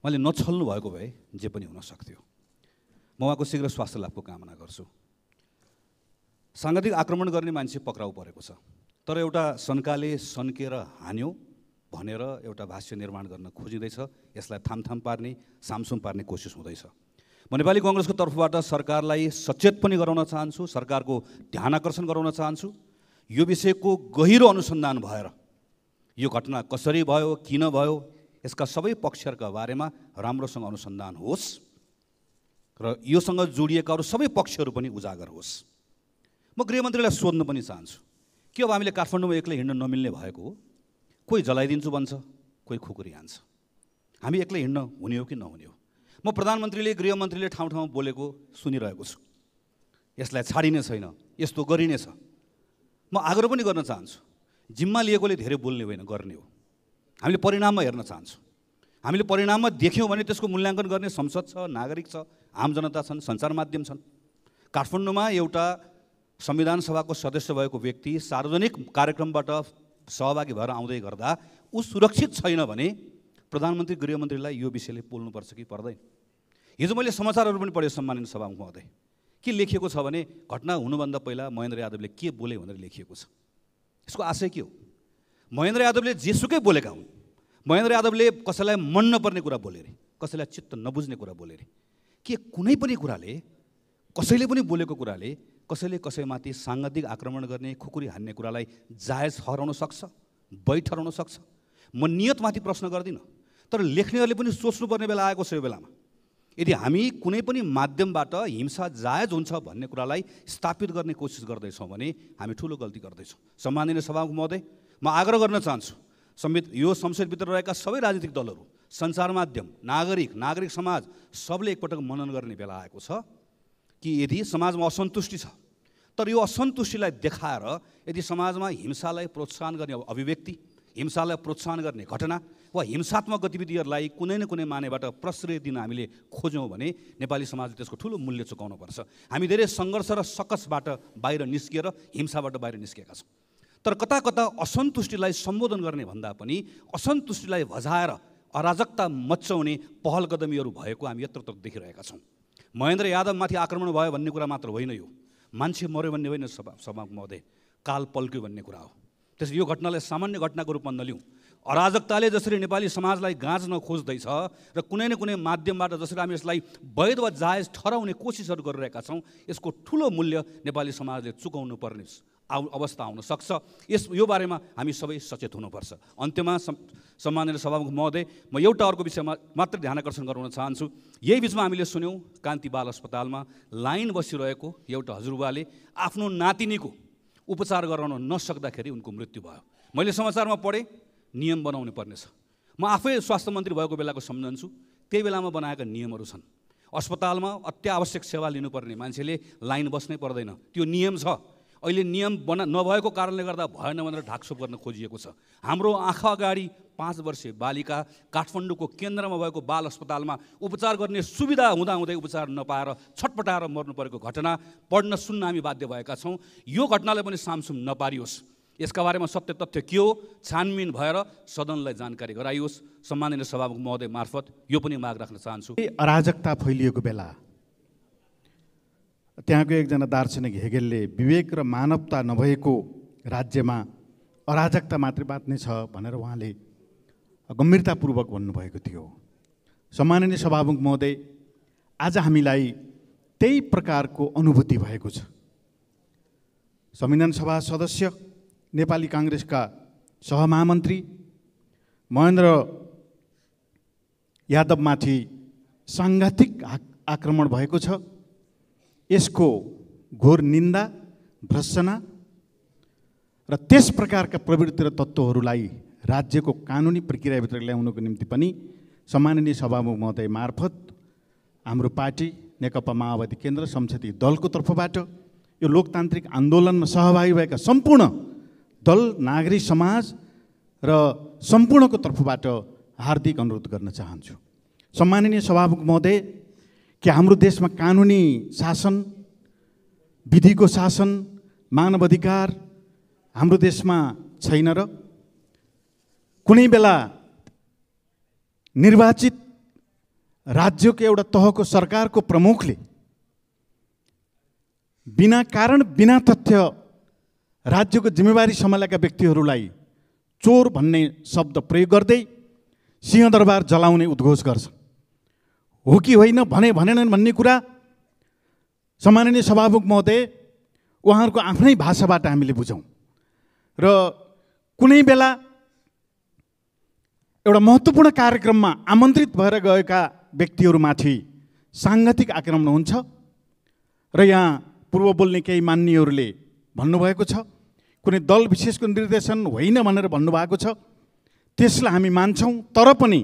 उहाँले नछल्नु भएको भए जे पनि हुन सक्थ्यो म उहाँको शीघ्र स्वास्थ्य लाभको कामना गर्छु साङ्गतिक आक्रमण गर्ने मान्छे पक्राउ परेको छ तर एउटा सन्काले सन्केर हान्यो भनेर एउटा भाष्य निर्माण गर्न खोजिँदैछ यसलाई थामथाम पार्ने सामसुम पार्ने कोसिस हुँदैछ म नेपाली कङ्ग्रेसको तर्फबाट सरकारलाई सचेत पनि गराउन चाहन्छु सरकारको ध्यान आकर्षण गराउन चाहन्छु यो विषयको गहिरो अनुसन्धान भएर यो घटना कसरी भयो किन भयो यसका सबै पक्षहरूका बारेमा राम्रोसँग अनुसन्धान होस् र योसँग जोडिएका अरू सबै पक्षहरू पनि उजागर होस् म गृहमन्त्रीलाई सोध्नु पनि चाहन्छु के अब हामीले काठमाडौँमा एक्लै हिँड्न नमिल्ने भएको हो कोही जलाइदिन्छु भन्छ कोही खुकुरी हान्छ हामी एक्लै हिँड्न हुने हो कि नहुने हो म प्रधानमन्त्रीले गृहमन्त्रीले ठाउँ ठाउँमा बोलेको सुनिरहेको छु यसलाई छाडिने छैन यस्तो गरिनेछ म आग्रह पनि गर्न चाहन्छु जिम्मा लिएकोले धेरै बोल्ने होइन गर्ने हो हामीले परिणाममा हेर्न चाहन्छौँ हामीले परिणाममा देख्यौँ भने त्यसको मूल्याङ्कन गर्ने संसद छ नागरिक छ आम जनता छन् सञ्चार माध्यम छन् काठमाडौँमा एउटा संविधान सभाको सदस्य भएको व्यक्ति सार्वजनिक कार्यक्रमबाट सहभागी भएर आउँदै गर्दा ऊ सुरक्षित छैन भने प्रधानमन्त्री गृहमन्त्रीलाई यो विषयले बोल्नुपर्छ कि पर्दैन हिजो मैले समाचारहरू पनि पढेँ सम्मानित सभामा महोदय के लेखिएको छ भने घटना हुनुभन्दा पहिला महेन्द्र यादवले के बोले भनेर लेखिएको छ यसको आशय के हो महेन्द्र यादवले जेसुकै बोलेका हुन् महेन्द्र यादवले कसैलाई मन नपर्ने कुरा बोले अरे कसैलाई चित्त नबुझ्ने कुरा बोले अरे के कुनै पनि कुराले कसैले पनि बोलेको कुराले कसैले कसैमाथि साङ्गतिक आक्रमण गर्ने खुकुरी हान्ने कुरालाई जायज हराउन सक्छ बैठ हराउन सक्छ म नियतमाथि प्रश्न गर्दिनँ तर लेख्नेहरूले पनि सोच्नुपर्ने बेला आएको छ यो बेलामा यदि हामी कुनै पनि माध्यमबाट हिंसा जायज हुन्छ भन्ने कुरालाई स्थापित गर्ने कोसिस गर्दैछौँ भने हामी ठुलो गल्ती गर्दैछौँ सम्माननीय सभाको महोदय म आग्रह गर्न चाहन्छु संवि यो संसदभित्र रहेका सबै राजनीतिक दलहरू सञ्चार माध्यम नागरिक नागरिक समाज सबले एकपटक मनन गर्ने बेला आएको छ कि यदि समाजमा असन्तुष्टि छ तर यो असन्तुष्टिलाई देखाएर यदि समाजमा हिंसालाई प्रोत्साहन गर्ने अभिव्यक्ति हिंसालाई प्रोत्साहन गर्ने घटना वा हिंसात्मक गतिविधिहरूलाई कुनै न कुनै मानेबाट प्रश्रय दिन हामीले खोज्यौँ भने नेपाली समाजले त्यसको ठुलो मूल्य चुकाउनुपर्छ हामी धेरै सङ्घर्ष र सकसबाट बाहिर निस्किएर हिंसाबाट बाहिर निस्केका छौँ तर कता कता असन्तुष्टिलाई सम्बोधन गर्ने भन्दा पनि असन्तुष्टिलाई भजाएर अराजकता मचाउने पहल कदमीहरू भएको हामी यत्रत्र देखिरहेका छौँ महेन्द्र यादवमाथि आक्रमण भयो भन्ने कुरा मात्र होइन यो मान्छे मऱ्यो भन्ने होइन सभा सभा महोदय काल पल्क्यो भन्ने कुरा हो त्यसै यो घटनालाई सामान्य घटनाको रूपमा नलिउँ अराजकताले जसरी नेपाली समाजलाई गाँच्न खोज्दैछ र कुनै न कुनै माध्यमबाट जसरी हामी यसलाई वैध वा जायज ठहराउने कोसिसहरू गरिरहेका छौँ यसको ठुलो मूल्य नेपाली समाजले चुकाउनु पर्ने आउ अवस्था आउन सक्छ यस यो बारेमा हामी सबै सचेत हुनुपर्छ अन्त्यमा सम्माननीय सभामुख महोदय म एउटा अर्को विषयमा मात्र ध्यान आकर्षण गराउन चाहन्छु यही बिचमा हामीले सुन्यौँ कान्ति बाल अस्पतालमा लाइन बसिरहेको एउटा हजुरबाले आफ्नो नातिनीको उपचार गराउन नसक्दाखेरि उनको मृत्यु भयो मैले समाचारमा पढेँ नियम बनाउनु पर्नेछ म आफै स्वास्थ्य मन्त्री भएको बेलाको सम्झन्छु त्यही बेलामा बनाएका नियमहरू छन् अस्पतालमा अत्यावश्यक सेवा लिनुपर्ने मान्छेले लाइन बस्नै पर्दैन त्यो नियम छ अहिले नियम बना नभएको कारणले गर्दा भएन भनेर ढाकछोप गर्न खोजिएको छ हाम्रो आँखा अगाडि पाँच वर्ष बालिका काठमाडौँको केन्द्रमा भएको बाल अस्पतालमा उपचार गर्ने सुविधा हुँदाहुँदै उपचार नपाएर छटपटाएर मर्नु परेको घटना पढ्न सुन्न हामी बाध्य भएका छौँ यो घटनालाई पनि सामसुम नपारियोस् यसका बारेमा सत्य तथ्य के हो छानबिन भएर सदनलाई जानकारी गराइयोस् सम्माननीय सभामुख महोदय मार्फत यो पनि माग राख्न चाहन्छु अराजकता फैलिएको बेला त्यहाँको एकजना दार्शनिक हेगेलले विवेक र मानवता नभएको राज्यमा अराजकता मात्रै बाँच्ने छ भनेर उहाँले गम्भीरतापूर्वक भन्नुभएको थियो सम्माननीय सभामुख महोदय आज हामीलाई त्यही प्रकारको अनुभूति भएको छ संविधान सभा सदस्य नेपाली काङ्ग्रेसका सहमहामन्त्री महेन्द्र यादवमाथि साङ्घातिक आक्रमण भएको छ यसको घोर निन्दा भ्रसना र त्यस प्रकारका प्रवृत्ति र तत्त्वहरूलाई राज्यको कानुनी प्रक्रियाभित्र ल्याउनको निम्ति पनि सम्माननीय सभामुख महोदय मार्फत हाम्रो पार्टी नेकपा माओवादी केन्द्र संसदीय दलको तर्फबाट यो लोकतान्त्रिक आन्दोलनमा सहभागी भएका सम्पूर्ण दल नागरिक समाज र सम्पूर्णको तर्फबाट हार्दिक अनुरोध गर्न चाहन्छु सम्माननीय सभामुख महोदय कि हाम्रो देशमा कानुनी शासन विधिको शासन अधिकार हाम्रो देशमा छैन र कुनै बेला निर्वाचित राज्यको एउटा तहको सरकारको प्रमुखले बिना कारण बिना तथ्य राज्यको जिम्मेवारी सम्हालेका व्यक्तिहरूलाई चोर भन्ने शब्द प्रयोग गर्दै सिंहदरबार जलाउने उद्घोष गर्छ हो कि होइन भने भनेनन् भन्ने कुरा सम्माननीय सभामुख महोदय उहाँहरूको आफ्नै भाषाबाट हामीले बुझौँ र कुनै बेला एउटा महत्त्वपूर्ण कार्यक्रममा आमन्त्रित भएर गएका व्यक्तिहरूमाथि साङ्गतिक आक्रमण हुन्छ र यहाँ पूर्व बोल्ने केही मान्नेहरूले भन्नुभएको छ कुनै दल विशेषको निर्देशन होइन भनेर भन्नुभएको छ त्यसलाई हामी मान्छौँ तर पनि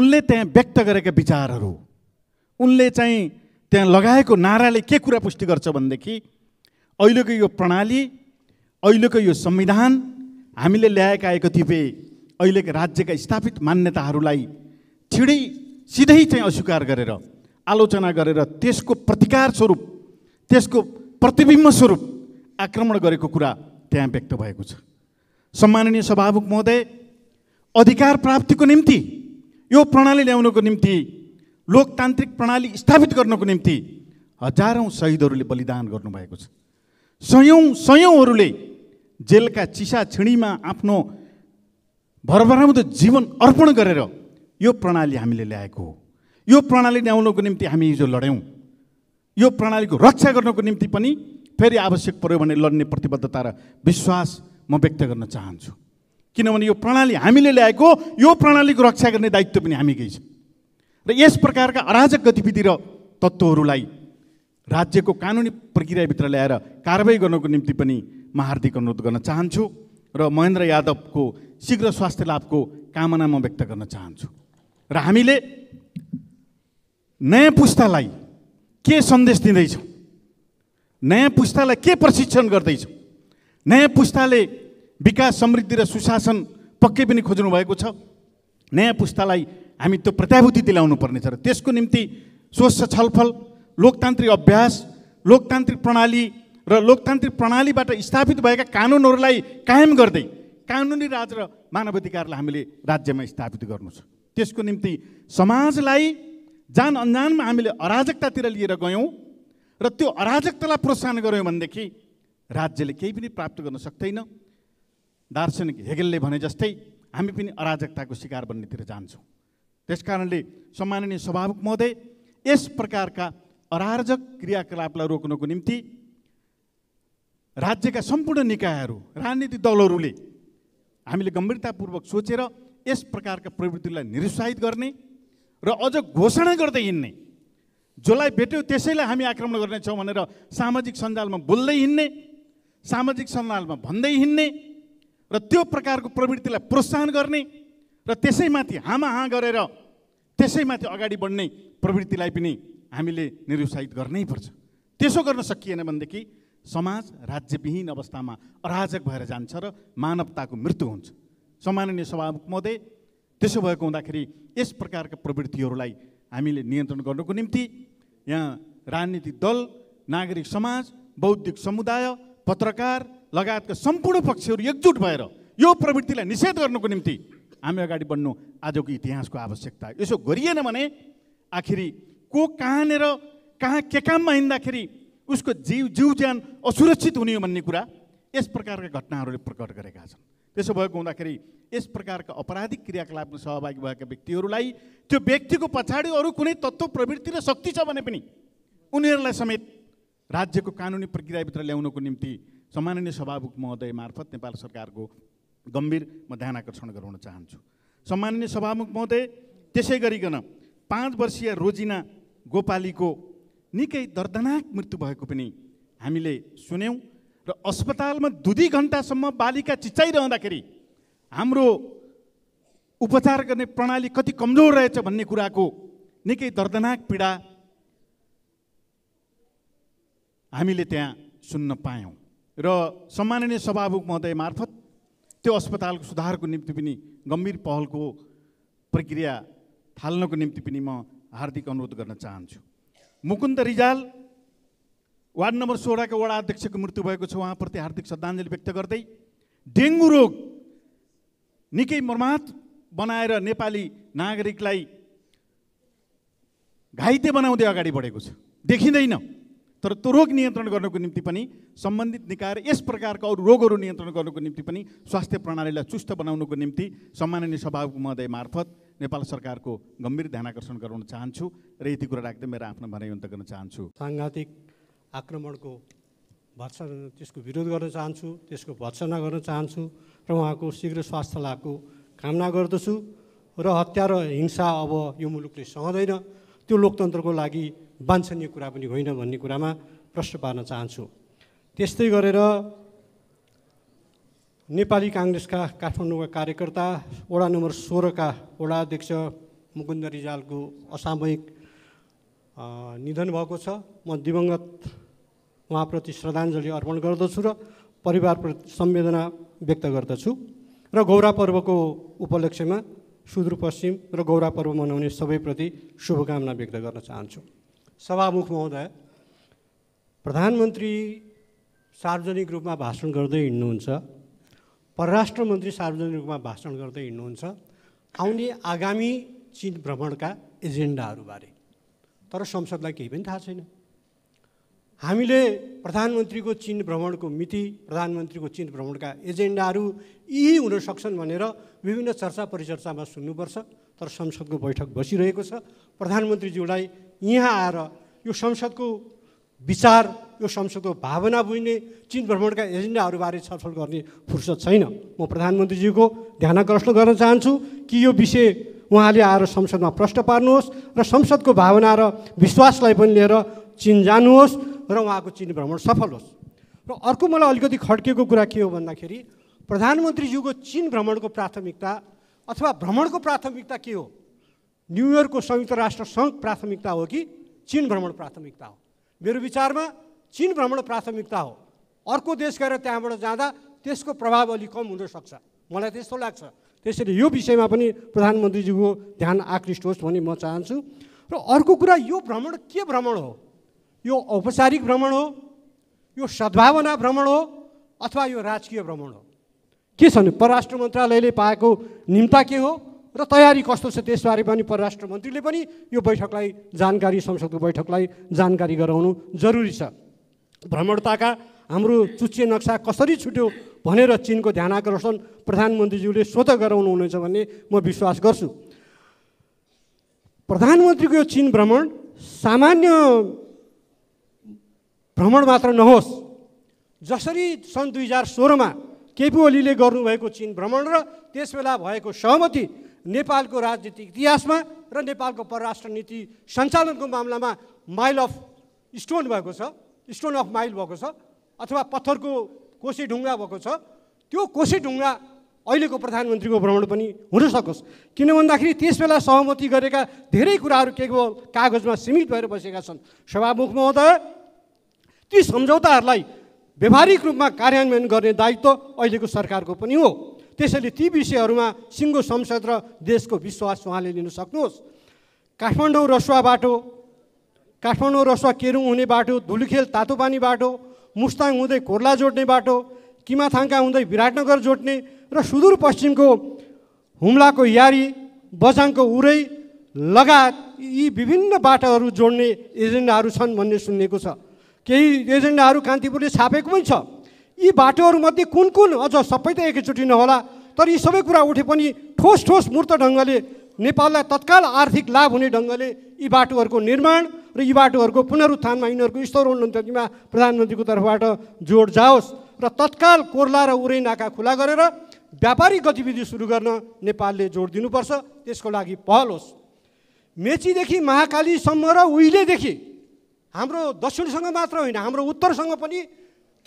उनले त्यहाँ व्यक्त गरेका विचारहरू उनले चाहिँ त्यहाँ लगाएको नाराले के कुरा पुष्टि गर्छ भनेदेखि अहिलेको यो प्रणाली अहिलेको यो संविधान हामीले ल्याएका कतिपय अहिलेका राज्यका स्थापित मान्यताहरूलाई छिडै सिधै चाहिँ अस्वीकार गरेर आलोचना गरेर त्यसको प्रतिकार स्वरूप त्यसको प्रतिबिम्ब स्वरूप आक्रमण गरेको कुरा त्यहाँ व्यक्त भएको छ सम्माननीय सभामुख महोदय अधिकार प्राप्तिको निम्ति यो प्रणाली ल्याउनको निम्ति लोकतान्त्रिक प्रणाली स्थापित गर्नको निम्ति हजारौँ शहीदहरूले बलिदान गर्नुभएको छ सयौँ सयौँहरूले जेलका चिसा छिँडीमा आफ्नो भरभराउँदो जीवन अर्पण गरेर यो प्रणाली हामीले ल्याएको हो यो प्रणाली ल्याउनको निम्ति हामी हिजो लड्यौँ यो प्रणालीको रक्षा गर्नको निम्ति पनि फेरि आवश्यक पऱ्यो भने लड्ने प्रतिबद्धता र विश्वास म व्यक्त गर्न चाहन्छु किनभने यो प्रणाली हामीले ल्याएको यो प्रणालीको रक्षा गर्ने दायित्व पनि हामीकै छ र यस प्रकारका अराजक गतिविधि र तत्त्वहरूलाई राज्यको कानुनी प्रक्रियाभित्र ल्याएर कारवाही गर्नको निम्ति पनि म हार्दिक अनुरोध गर्न चाहन्छु र महेन्द्र यादवको शीघ्र स्वास्थ्य लाभको कामना म व्यक्त गर्न चाहन्छु र हामीले नयाँ पुस्तालाई के सन्देश दिँदैछौँ नयाँ पुस्तालाई के प्रशिक्षण गर्दैछौँ नयाँ पुस्ताले विकास समृद्धि र सुशासन पक्कै पनि खोज्नु भएको छ नयाँ पुस्तालाई हामी त्यो प्रत्याभूति दिलाउनु पर्नेछ र त्यसको निम्ति स्वच्छ छलफल लोकतान्त्रिक अभ्यास लोकतान्त्रिक प्रणाली र लोकतान्त्रिक प्रणालीबाट स्थापित भएका कानुनहरूलाई कायम गर्दै कानुनी राज र मानवाधिकारलाई हामीले राज्यमा स्थापित गर्नु छ त्यसको निम्ति समाजलाई जान अन्जानमा हामीले अराजकतातिर लिएर गयौँ र त्यो अराजकतालाई प्रोत्साहन गऱ्यौँ भनेदेखि राज्यले केही पनि प्राप्त गर्न सक्दैन दार्शनिक हेगेलले भने जस्तै हामी पनि अराजकताको शिकार बन्नेतिर जान्छौँ त्यसकारणले सम्माननीय सभामुख महोदय यस प्रकारका अराजक क्रियाकलापलाई रोक्नको निम्ति राज्यका सम्पूर्ण निकायहरू राजनीतिक दलहरूले हामीले गम्भीरतापूर्वक सोचेर यस प्रकारका प्रवृत्तिलाई निरुत्साहित गर्ने र अझ घोषणा गर्दै हिँड्ने जसलाई भेट्यो त्यसैलाई हामी आक्रमण गर्नेछौँ भनेर सामाजिक सञ्जालमा बोल्दै हिँड्ने सामाजिक सञ्जालमा भन्दै हिँड्ने र त्यो प्रकारको प्रवृत्तिलाई प्रोत्साहन गर्ने र त्यसैमाथि हाँ गरेर त्यसैमाथि अगाडि बढ्ने प्रवृत्तिलाई पनि हामीले निरुत्साहित गर्नै पर्छ त्यसो गर्न सकिएन भनेदेखि समाज राज्यविहीन अवस्थामा अराजक भएर जान्छ र मानवताको मृत्यु हुन्छ सम्माननीय सभामुख महोदय त्यसो भएको हुँदाखेरि यस प्रकारका प्रवृत्तिहरूलाई हामीले नियन्त्रण गर्नुको निम्ति यहाँ राजनीतिक दल नागरिक समाज बौद्धिक समुदाय पत्रकार लगायतका सम्पूर्ण पक्षहरू एकजुट भएर यो प्रवृत्तिलाई निषेध गर्नुको निम्ति हामी अगाडि बढ्नु आजको इतिहासको आवश्यकता यसो गरिएन भने आखिरी को कहाँनिर कहाँ के काममा हिँड्दाखेरि उसको जीव जीव ज्यान असुरक्षित हुने हो भन्ने कुरा यस प्रकारका घटनाहरूले प्रकट गरेका छन् त्यसो भएको हुँदाखेरि यस प्रकारका अपराधिक क्रियाकलापमा सहभागी भएका व्यक्तिहरूलाई त्यो व्यक्तिको पछाडि अरू कुनै तत्त्व प्रवृत्ति र शक्ति छ भने पनि उनीहरूलाई समेत राज्यको कानुनी प्रक्रियाभित्र ल्याउनको निम्ति सम्माननीय सभामुख महोदय मार्फत नेपाल सरकारको गम्भीर म ध्यान आकर्षण गराउन चाहन्छु सम्माननीय सभामुख महोदय त्यसै गरिकन पाँच वर्षीय रोजिना गोपालीको निकै दर्दनाक मृत्यु भएको पनि हामीले सुन्यौँ र अस्पतालमा दुई दुई घन्टासम्म बालिका चिच्चाइरहँदाखेरि हाम्रो उपचार गर्ने प्रणाली कति कमजोर रहेछ भन्ने कुराको निकै दर्दनाक पीडा हामीले त्यहाँ सुन्न पायौँ र सम्माननीय सभामुख महोदय मार्फत त्यो अस्पतालको सुधारको निम्ति पनि गम्भीर पहलको प्रक्रिया थाल्नको निम्ति पनि म हार्दिक अनुरोध गर्न चाहन्छु मुकुन्द रिजाल वार्ड नम्बर सोह्रका वडा अध्यक्षको मृत्यु भएको छ उहाँप्रति हार्दिक श्रद्धाञ्जली व्यक्त गर्दै डेङ्गु रोग निकै मर्मात बनाएर नेपाली नागरिकलाई घाइते बनाउँदै अगाडि बढेको छ देखिँदैन तर त्यो रोग नियन्त्रण गर्नको निम्ति पनि सम्बन्धित निकाय र यस प्रकारको अरू रोगहरू नियन्त्रण गर्नको निम्ति पनि स्वास्थ्य प्रणालीलाई चुस्त बनाउनको निम्ति सम्माननीय सभाको महोदय मार्फत नेपाल सरकारको गम्भीर ध्यान आकर्षण गराउन चाहन्छु र यति कुरा राख्दै मेरो आफ्नो भनाइ अन्त गर्न चाहन्छु साङ्घातिक आक्रमणको भत्सना त्यसको विरोध गर्न चाहन्छु त्यसको भत्सना गर्न चाहन्छु र उहाँको शीघ्र स्वास्थ्य लाभको कामना गर्दछु र हत्या र हिंसा अब यो मुलुकले सहँदैन त्यो लोकतन्त्रको लागि वाञ्छनीय कुरा पनि होइन भन्ने कुरामा प्रश्न पार्न चाहन्छु त्यस्तै गरेर नेपाली काङ्ग्रेसका काठमाडौँका कार्यकर्ता वडा नम्बर सोह्रका वडा अध्यक्ष मुकुन्द रिजालको असामयिक निधन भएको छ म दिवङ्गत उहाँप्रति श्रद्धाञ्जली अर्पण गर्दछु र परिवारप्रति संवेदना व्यक्त गर्दछु र गौरा पर्वको उपलक्ष्यमा सुदूरपश्चिम र गौरा पर्व मनाउने सबैप्रति शुभकामना व्यक्त गर्न चाहन्छु सभामुख महोदय प्रधानमन्त्री सार्वजनिक रूपमा भाषण गर्दै हिँड्नुहुन्छ परराष्ट्र मन्त्री सार्वजनिक रूपमा भाषण गर्दै हिँड्नुहुन्छ आउने आगामी चिन भ्रमणका एजेन्डाहरूबारे तर संसदलाई केही पनि थाहा छैन हामीले प्रधानमन्त्रीको चिन भ्रमणको मिति प्रधानमन्त्रीको चिन भ्रमणका एजेन्डाहरू यी हुन सक्छन् भनेर विभिन्न चर्चा परिचर्चामा सुन्नुपर्छ तर संसदको बैठक बसिरहेको छ प्रधानमन्त्रीज्यूलाई यहाँ आएर यो संसदको विचार यो संसदको भावना बुझ्ने चिन भ्रमणका एजेन्डाहरूबारे छलफल गर्ने फुर्सद छैन म प्रधानमन्त्रीज्यूको आकर्षण गर्न चाहन्छु कि यो विषय उहाँले आएर संसदमा प्रश्न पार्नुहोस् र संसदको भावना र विश्वासलाई पनि लिएर चिन जानुहोस् र उहाँको चिन भ्रमण सफल होस् र अर्को मलाई अलिकति खड्किएको कुरा के हो भन्दाखेरि प्रधानमन्त्रीज्यूको चिन भ्रमणको प्राथमिकता अथवा भ्रमणको प्राथमिकता के हो न्युयोर्कको संयुक्त राष्ट्र सङ्घ प्राथमिकता हो कि चिन भ्रमण प्राथमिकता हो मेरो विचारमा चिन भ्रमण प्राथमिकता हो अर्को देश गएर त्यहाँबाट जाँदा त्यसको प्रभाव अलिक कम हुनसक्छ मलाई त्यस्तो लाग्छ त्यसैले यो विषयमा पनि प्रधानमन्त्रीजीको ध्यान आकृष्ट होस् भन्ने म चाहन्छु र अर्को कुरा यो भ्रमण के भ्रमण हो यो औपचारिक भ्रमण हो यो सद्भावना भ्रमण हो अथवा यो राजकीय भ्रमण हो के छ भने परराष्ट्र मन्त्रालयले पाएको निम्ता के हो र तयारी कस्तो छ त्यसबारे पनि परराष्ट्र मन्त्रीले पनि यो बैठकलाई जानकारी संसदको बैठकलाई जानकारी गराउनु जरुरी छ भ्रमणताका हाम्रो चुच्चे नक्सा कसरी छुट्यो भनेर चिनको ध्यान आकर्षण प्रधानमन्त्रीज्यूले गराउनु हुनेछ भन्ने म विश्वास गर्छु प्रधानमन्त्रीको यो चिन भ्रमण सामान्य भ्रमण मात्र नहोस् जसरी सन् दुई हजार सोह्रमा केपी ओलीले गर्नुभएको चिन भ्रमण र त्यसबेला भएको सहमति नेपालको राजनीतिक इतिहासमा र नेपालको परराष्ट्र नीति सञ्चालनको मामलामा माइल अफ स्टोन भएको छ स्टोन अफ माइल भएको छ अथवा पत्थरको कोसी ढुङ्गा भएको छ त्यो कोसी ढुङ्गा अहिलेको प्रधानमन्त्रीको भ्रमण पनि हुन सकोस् किन भन्दाखेरि त्यसबेला सहमति गरेका धेरै कुराहरू केवल कागजमा सीमित भएर बसेका छन् सभामुख महोदय ती सम्झौताहरूलाई व्यवहारिक रूपमा कार्यान्वयन गर्ने दायित्व अहिलेको सरकारको पनि हो त्यसैले ती विषयहरूमा सिङ्गो संसद र देशको विश्वास उहाँले लिन सक्नुहोस् काठमाडौँ रसुवा बाटो काठमाडौँ रसुवा केरुङ हुने बाटो धुलुखेल तातोपानी बाटो मुस्ताङ हुँदै कोर्ला जोड्ने बाटो किमाथाङ्का हुँदै विराटनगर जोड्ने र सुदूरपश्चिमको हुम्लाको यारी बझाङको उरै लगायत यी विभिन्न बाटोहरू जोड्ने एजेन्डाहरू छन् भन्ने सुनिएको छ केही एजेन्डाहरू कान्तिपुरले छापेको पनि छ यी बाटोहरूमध्ये कुन कुन अझ सबै त एकैचोटि नहोला तर यी सबै कुरा उठे पनि ठोस ठोस मूर्त ढङ्गले नेपाललाई तत्काल आर्थिक लाभ हुने ढङ्गले यी बाटोहरूको निर्माण र यी बाटोहरूको पुनरुत्थानमा यिनीहरूको स्तर उन्नतिमा प्रधानमन्त्रीको तर्फबाट जोड जाओस् र तत्काल कोर्ला र उरै नाका खुला गरेर व्यापारिक गतिविधि सुरु गर्न नेपालले जोड दिनुपर्छ त्यसको लागि पहल होस् मेचीदेखि महाकालीसम्म र उहिलेदेखि हाम्रो दक्षिणसँग मात्र होइन हाम्रो उत्तरसँग पनि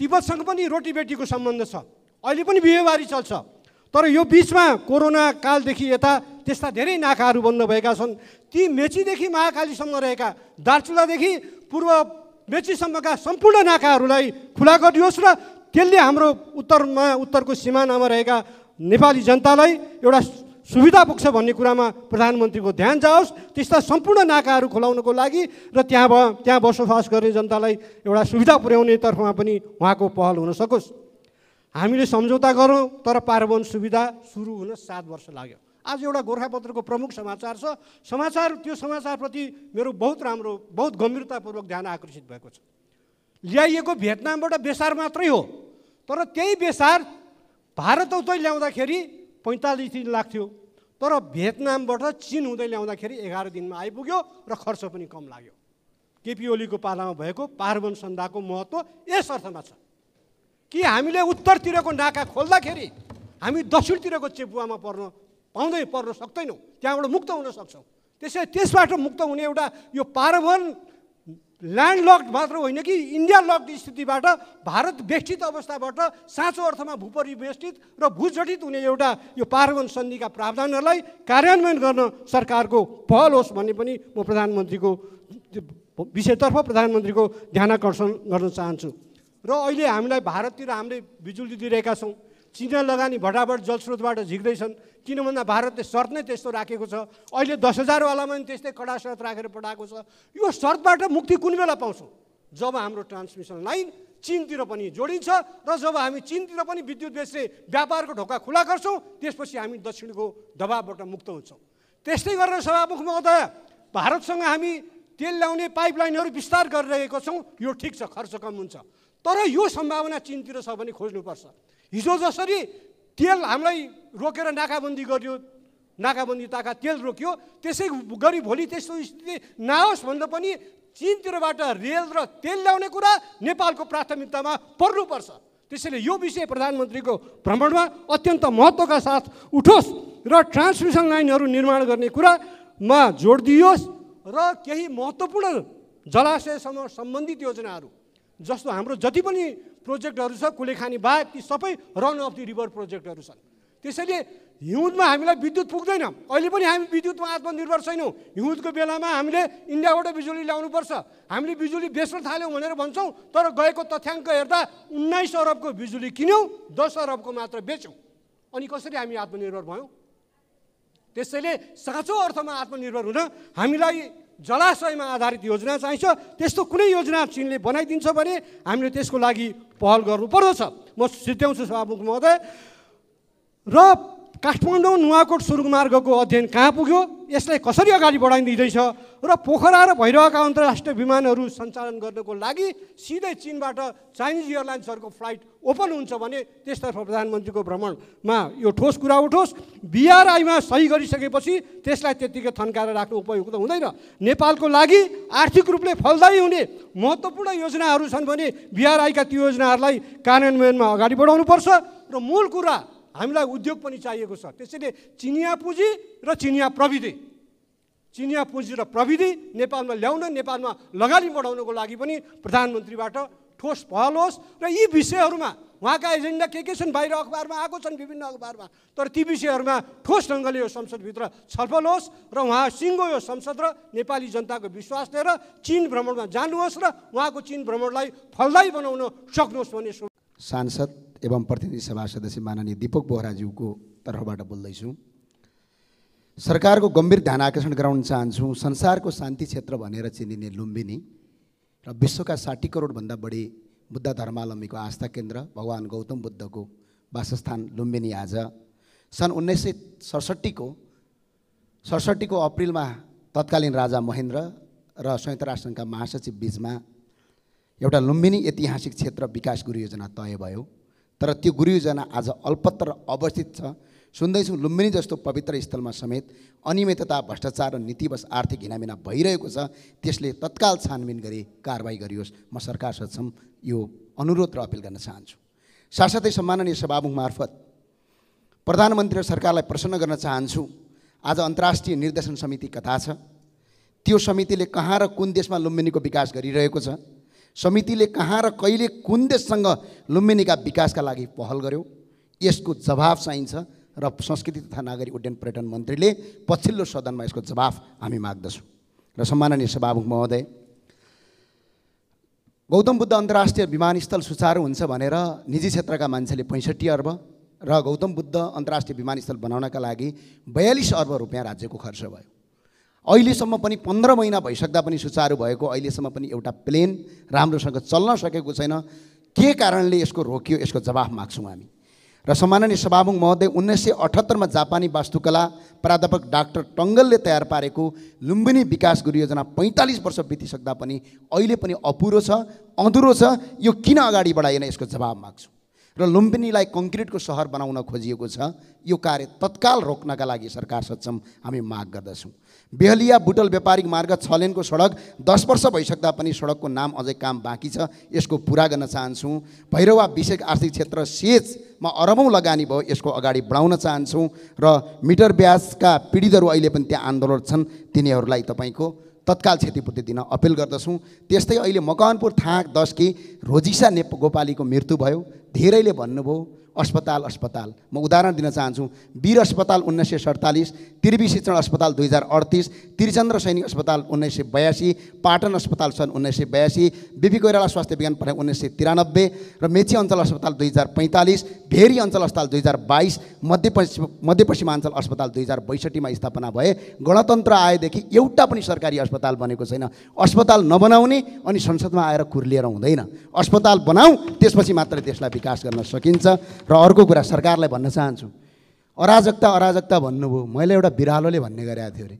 तिब्बतसँग पनि रोटीबेटीको सम्बन्ध छ अहिले पनि बिहेबारी चल्छ तर यो बिचमा कोरोना कालदेखि यता त्यस्ता धेरै नाकाहरू बन्द भएका छन् ती मेचीदेखि महाकालीसम्म रहेका दार्चुलादेखि पूर्व मेचीसम्मका सम्पूर्ण नाकाहरूलाई खुला गरियोस् र त्यसले हाम्रो उत्तरमा उत्तरको सिमानामा रहेका नेपाली जनतालाई एउटा सुविधा पुग्छ भन्ने कुरामा प्रधानमन्त्रीको ध्यान जाओस् त्यस्ता सम्पूर्ण नाकाहरू खोलाउनको लागि र त्यहाँ भ त्यहाँ बसोबास गर्ने जनतालाई एउटा सुविधा पुर्याउने तर्फमा पनि उहाँको पहल हुन सकोस् हामीले सम्झौता गरौँ तर पार्वन सुविधा सुरु हुन सात वर्ष लाग्यो आज एउटा गोर्खापत्रको प्रमुख समाचार छ समाचार त्यो समाचारप्रति मेरो बहुत राम्रो बहुत गम्भीरतापूर्वक ध्यान आकर्षित भएको छ ल्याइएको भियतनामबाट बेसार मात्रै हो तर त्यही बेसार भारत उतै ल्याउँदाखेरि पैँतालिस दिन लाग्थ्यो तर भियतनामबाट चिन हुँदै ल्याउँदाखेरि एघार दिनमा आइपुग्यो र खर्च पनि कम लाग्यो केपी ओलीको पालामा भएको पार्वन सन्धाको महत्त्व यस अर्थमा छ कि हामीले उत्तरतिरको नाका खोल्दाखेरि हामी दक्षिणतिरको चेपुवामा पर्न आउँदै पर्न सक्दैनौँ त्यहाँबाट मुक्त हुन सक्छौँ त्यसै त्यसबाट मुक्त हुने एउटा यो पारवन लक्ड मात्र होइन कि इन्डिया लक्ड स्थितिबाट भारत व्यष्टित अवस्थाबाट साँचो अर्थमा भूपरिवेष्टित र भूजटित हुने एउटा यो पारवन सन्धिका प्रावधानहरूलाई कार्यान्वयन गर्न सरकारको पहल होस् भन्ने पनि म प्रधानमन्त्रीको विषयतर्फ प्रधानमन्त्रीको ध्यानकर्षण गर्न चाहन्छु र अहिले हामीलाई भारततिर हामीले बिजुली दिइरहेका छौँ चिना लगानी भटाभट जलस्रोतबाट झिक्दैछन् किन भन्दा भारतले सर्त नै त्यस्तो राखेको छ अहिले दस हजारवालामा पनि त्यस्तै कडा शर्त राखेर पठाएको छ यो सर्तबाट मुक्ति कुन बेला पाउँछौँ जब हाम्रो ट्रान्समिसन लाइन चिनतिर पनि जोडिन्छ र जब हामी चिनतिर पनि विद्युत बेच्ने व्यापारको ढोका खुला गर्छौँ त्यसपछि हामी दक्षिणको दबावबाट मुक्त हुन्छौँ त्यस्तै गरेर सभामुख महोदय भारतसँग हामी तेल ल्याउने पाइपलाइनहरू विस्तार गरिरहेको छौँ यो ठिक छ खर्च कम हुन्छ तर यो सम्भावना चिनतिर छ भने खोज्नुपर्छ हिजो जसरी तेल हामीलाई रोकेर नाकाबन्दी गरियो नाकाबन्दी ताका तेल रोक्यो त्यसै गरी भोलि त्यस्तो स्थिति नआओस् भन्दा पनि चिनतिरबाट रेल र तेल ल्याउने कुरा नेपालको प्राथमिकतामा पर्नुपर्छ त्यसैले यो विषय प्रधानमन्त्रीको भ्रमणमा अत्यन्त महत्त्वका साथ उठोस् र ट्रान्समिसन लाइनहरू निर्माण गर्ने कुरामा जोड दियोस् र केही महत्त्वपूर्ण जलाशयसँग सम्बन्धित योजनाहरू जस्तो हाम्रो जति पनि प्रोजेक्टहरू छ कुलेखानी बाहेक ती सबै रन अफ दि रिभर प्रोजेक्टहरू छन् त्यसैले हिउँदमा हामीलाई विद्युत पुग्दैन अहिले पनि हामी विद्युतमा आत्मनिर्भर छैनौँ हिउँदको बेलामा हामीले इन्डियाबाट बिजुली ल्याउनुपर्छ हामीले बिजुली बेच्न थाल्यौँ भनेर भन्छौँ तर गएको तथ्याङ्क हेर्दा उन्नाइस अरबको बिजुली किन्यौँ दस अरबको मात्र बेच्यौँ अनि कसरी हामी आत्मनिर्भर भयौँ त्यसैले साँचो अर्थमा आत्मनिर्भर हुन हामीलाई जलाशयमा आधारित योजना चाहिन्छ त्यस्तो कुनै योजना चिनले बनाइदिन्छ भने हामीले त्यसको लागि पहल गर्नुपर्दछ म सिद्ध्याउँछु सभामुख महोदय र काठमाडौँ नुवाकोट सुरुङमार्गको अध्ययन कहाँ पुग्यो यसलाई कसरी अगाडि बढाइदिँदैछ र पोखरा र भइरहेका अन्तर्राष्ट्रिय विमानहरू सञ्चालन गर्नको लागि सिधै चिनबाट चाइनिज एयरलाइन्सहरूको फ्लाइट ओपन हुन्छ भने त्यसतर्फ प्रधानमन्त्रीको भ्रमणमा यो ठोस कुरा उठोस् बिआरआईमा सही गरिसकेपछि त्यसलाई त्यत्तिकै थन्काएर राख्नु उपयुक्त हुँदैन नेपालको लागि आर्थिक रूपले फलदायी हुने महत्त्वपूर्ण योजनाहरू छन् भने बिआरआईका त्यो योजनाहरूलाई कार्यान्वयनमा अगाडि बढाउनुपर्छ र मूल कुरा हामीलाई उद्योग पनि चाहिएको छ त्यसैले चिनिया पुँजी र चिनिया प्रविधि चिनिया पुँजी र प्रविधि नेपालमा ल्याउन नेपालमा लगानी बढाउनको लागि पनि प्रधानमन्त्रीबाट ठोस पहल होस् र यी विषयहरूमा उहाँका एजेन्डा के के छन् बाहिर अखबारमा आएको छन् विभिन्न अखबारमा तर ती विषयहरूमा ठोस ढङ्गले यो संसदभित्र छलफल होस् र उहाँ सिङ्गो यो संसद र नेपाली जनताको विश्वास लिएर चिन भ्रमणमा जानुहोस् र उहाँको चिन भ्रमणलाई फलदायी बनाउन सक्नुहोस् भन्ने सांसद एवं प्रतिनिधि सभा सदस्य माननीय दीपक बोहराज्यूको तर्फबाट बोल्दैछु सरकारको गम्भीर ध्यान आकर्षण गराउन चाहन्छु संसारको शान्ति क्षेत्र भनेर चिनिने लुम्बिनी र विश्वका साठी करोडभन्दा बढी बुद्ध धर्मावलम्बीको आस्था केन्द्र भगवान् गौतम बुद्धको वासस्थान लुम्बिनी आज सन् उन्नाइस सय सडसट्ठीको सडसट्ठीको अप्रिलमा तत्कालीन राजा महेन्द्र र रा संयुक्त राष्ट्रसङ्घका महासचिव बिचमा एउटा लुम्बिनी ऐतिहासिक क्षेत्र विकास गुरु योजना तय भयो तर त्यो गुरुजना आज अल्पत्र र अवस्थित छ सुन्दैछौँ लुम्बिनी जस्तो पवित्र स्थलमा समेत अनियमितता भ्रष्टाचार र नीतिवश आर्थिक हिनामिना भइरहेको छ त्यसले तत्काल छानबिन गरी कारवाही गरियोस् म सरकार सक्षम यो अनुरोध र अपिल गर्न चाहन्छु साथसाथै सम्माननीय सभामुख मार्फत प्रधानमन्त्री र सरकारलाई प्रसन्न गर्न चाहन्छु आज अन्तर्राष्ट्रिय निर्देशन समिति कथा छ त्यो समितिले कहाँ र कुन देशमा लुम्बिनीको विकास गरिरहेको छ समितिले कहाँ र कहिले कुन देशसँग लुम्बिनीका विकासका लागि पहल गर्यो यसको जवाफ चाहिन्छ र संस्कृति तथा नागरिक उड्डयन पर्यटन मन्त्रीले पछिल्लो सदनमा यसको जवाफ हामी माग्दछौँ र सम्माननीय सभामुख महोदय गौतम बुद्ध अन्तर्राष्ट्रिय विमानस्थल सुचारू हुन्छ भनेर निजी क्षेत्रका मान्छेले पैँसठी अर्ब र गौतम बुद्ध अन्तर्राष्ट्रिय विमानस्थल बनाउनका लागि बयालिस अर्ब रुपियाँ राज्यको खर्च भयो अहिलेसम्म पनि पन्ध्र महिना भइसक्दा पनि सुचारु भएको अहिलेसम्म पनि एउटा प्लेन राम्रोसँग चल्न सकेको छैन के कारणले यसको रोकियो यसको जवाफ माग्छौँ हामी र सम्माननीय सभामुङ महोदय उन्नाइस सय अठहत्तरमा जापानी वास्तुकला प्राध्यापक डाक्टर टङ्गलले तयार पारेको लुम्बिनी विकास गुरु योजना पैँतालिस वर्ष बितिसक्दा पनि अहिले पनि अपुरो छ अधुरो छ यो किन अगाडि बढाइएन यसको जवाब माग्छु र लुम्बिनीलाई कङ्क्रिटको सहर बनाउन खोजिएको छ यो कार्य तत्काल रोक्नका लागि सरकार सक्षम हामी माग गर्दछौँ बेहलिया बुटल व्यापारिक मार्ग छलेनको सडक दस वर्ष भइसक्दा पनि सडकको नाम अझै काम बाँकी छ यसको पुरा गर्न चाहन्छौँ भैरवा विशेष आर्थिक क्षेत्र सेचमा अरबौँ लगानी भयो यसको अगाडि बढाउन चाहन्छौँ र मिटर ब्याजका पीडितहरू अहिले पनि त्यहाँ आन्दोलन छन् तिनीहरूलाई तपाईँको तत्काल क्षतिपूर्ति दिन अपिल गर्दछौँ त्यस्तै अहिले मकवानपुर थाक दसकी रोजिसा नेप गोपालीको मृत्यु भयो धेरैले भन्नुभयो अस्पताल अस्पताल म उदाहरण दिन चाहन्छु वीर अस्पताल उन्नाइस सय सडतालिस त्रिवी शिक्षण अस्पताल दुई हजार अडतिस त्रिचन्द्र सैनिक अस्पताल उन्नाइस सय बयासी पाटन अस्पताल सन् उन्नाइस सय बयासी बिपी कोइराला स्वास्थ्य विज्ञान पठाइ उन्नाइस सय तिरानब्बे र मेची अञ्चल अस्पताल दुई हजार पैँतालिस भेरी अञ्चल अस्पताल दुई हजार बाइस मध्यपश्चिम मध्यपश्चिमाञ्चल अस्पताल दुई हजार बैसठीमा स्थापना भए गणतन्त्र आएदेखि एउटा पनि सरकारी अस्पताल बनेको छैन अस्पताल नबनाउने अनि संसदमा आएर कुर्लिएर हुँदैन अस्पताल बनाऊ त्यसपछि मात्र त्यसलाई विकास गर्न सकिन्छ र अर्को कुरा सरकारलाई भन्न चाहन्छु अराजकता अराजकता भन्नुभयो मैले एउटा बिरालोले भन्ने गरेको थियो अरे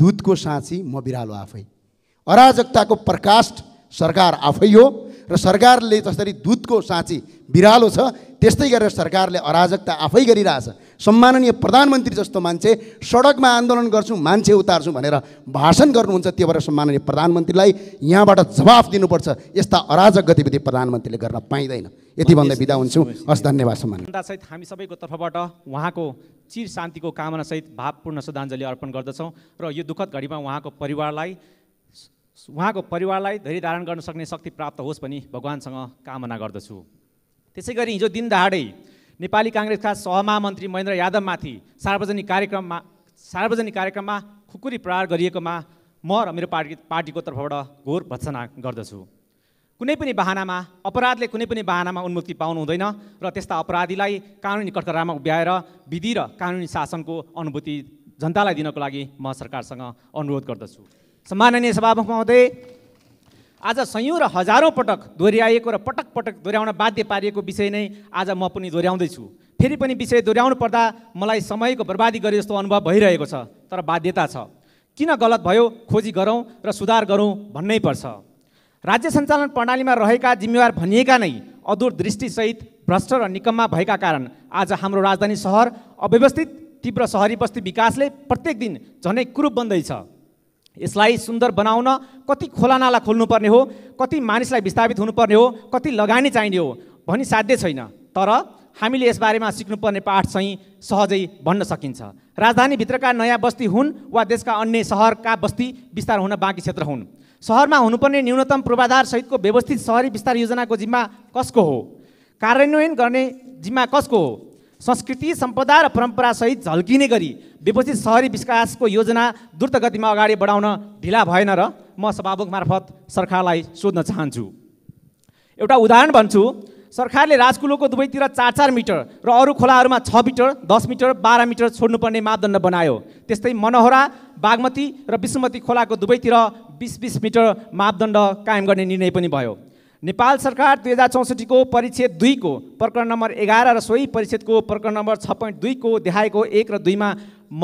दुधको साँची म बिरालो आफै अराजकताको प्रकाष्ठ सरकार आफै हो र सरकारले जसरी दुधको साँची बिरालो छ त्यस्तै गरेर सरकारले अराजकता आफै गरिरहेछ सम्माननीय प्रधानमन्त्री जस्तो मान्छे सडकमा आन्दोलन गर्छौँ मान्छे उतार्छौँ भनेर भाषण गर्नुहुन्छ त्यो भएर सम्माननीय प्रधानमन्त्रीलाई यहाँबाट जवाफ दिनुपर्छ यस्ता अराजक गतिविधि प्रधानमन्त्रीले गर्न पाइँदैन यति भन्दा बिदा हुन्छु हस् धन्यवाद सम्मान सहित हामी सबैको तर्फबाट उहाँको चिर शान्तिको कामनासहित भावपूर्ण श्रद्धाञ्जली अर्पण गर्दछौँ र यो दुःखद घडीमा उहाँको परिवारलाई उहाँको परिवारलाई धैर्य धारण गर्न सक्ने शक्ति प्राप्त होस् भनी भगवान्सँग कामना गर्दछु त्यसै गरी हिजो दिन दहाडै नेपाली काङ्ग्रेसका सहमहामन्त्री महेन्द्र यादवमाथि सार्वजनिक कार्यक्रममा सार्वजनिक कार्यक्रममा खुकुरी प्रहार गरिएकोमा म र मेरो पार्टी पार्टीको तर्फबाट घोर भत्सना गर्दछु कुनै पनि बाहनामा अपराधले कुनै पनि बाहनामा उन्मुक्ति पाउनु हुँदैन र त्यस्ता अपराधीलाई कानुनी कटकरामा उभ्याएर विधि र कानुनी शासनको अनुभूति जनतालाई दिनको लागि म सरकारसँग अनुरोध गर्दछु सम्माननीय सभामुख महोदय आज सयौँ र हजारौँ पटक दोहोऱ्याएको र पटक पटक दोहोऱ्याउन बाध्य पारिएको विषय नै आज म पनि दोहोऱ्याउँदैछु फेरि पनि विषय दोहोऱ्याउनु पर्दा मलाई समयको बर्बादी गरे जस्तो अनुभव भइरहेको छ तर बाध्यता छ किन गलत भयो खोजी गरौँ र सुधार गरौँ भन्नै पर्छ राज्य सञ्चालन प्रणालीमा रहेका जिम्मेवार भनिएका नै अदूर दृष्टिसहित भ्रष्ट र निकम्मा भएका कारण आज हाम्रो राजधानी सहर अव्यवस्थित तीव्र सहरी बस्ती विकासले प्रत्येक दिन झनै कुरूप बन्दैछ यसलाई सुन्दर बनाउन कति खोलानाला खोल्नुपर्ने हो कति मानिसलाई विस्थापित हुनुपर्ने हो कति लगानी चाहिने हो भनी साध्य छैन तर हामीले यसबारेमा सिक्नुपर्ने पाठ चाहिँ सहजै भन्न सकिन्छ राजधानीभित्रका नयाँ बस्ती हुन् वा देशका अन्य सहरका बस्ती विस्तार हुन बाँकी क्षेत्र हुन् सहरमा हुनुपर्ने न्यूनतम पूर्वाधारसहितको व्यवस्थित सहरी विस्तार योजनाको जिम्मा कसको हो कार्यान्वयन गर्ने जिम्मा कसको हो संस्कृति सम्पदा र परम्परासहित झल्किने गरी विपक्षित सहरी विकासको योजना द्रुत गतिमा अगाडि बढाउन ढिला भएन र म सभामुख मार्फत सरकारलाई सोध्न चाहन्छु एउटा उदाहरण भन्छु सरकारले राजकुलोको दुवैतिर चार चार मिटर र अरू खोलाहरूमा छ मिटर दस मिटर बाह्र मिटर छोड्नुपर्ने मापदण्ड बनायो त्यस्तै मनोहरा बागमती र विष्णुमती खोलाको दुवैतिर बिस बिस मिटर मापदण्ड कायम गर्ने निर्णय पनि भयो नेपाल सरकार दुई हजार चौसठीको परिच्छेद दुईको प्रकरण नम्बर एघार र सोही परिच्छेदको प्रकरण नम्बर छ पोइन्ट दुईको देखाएको एक र दुईमा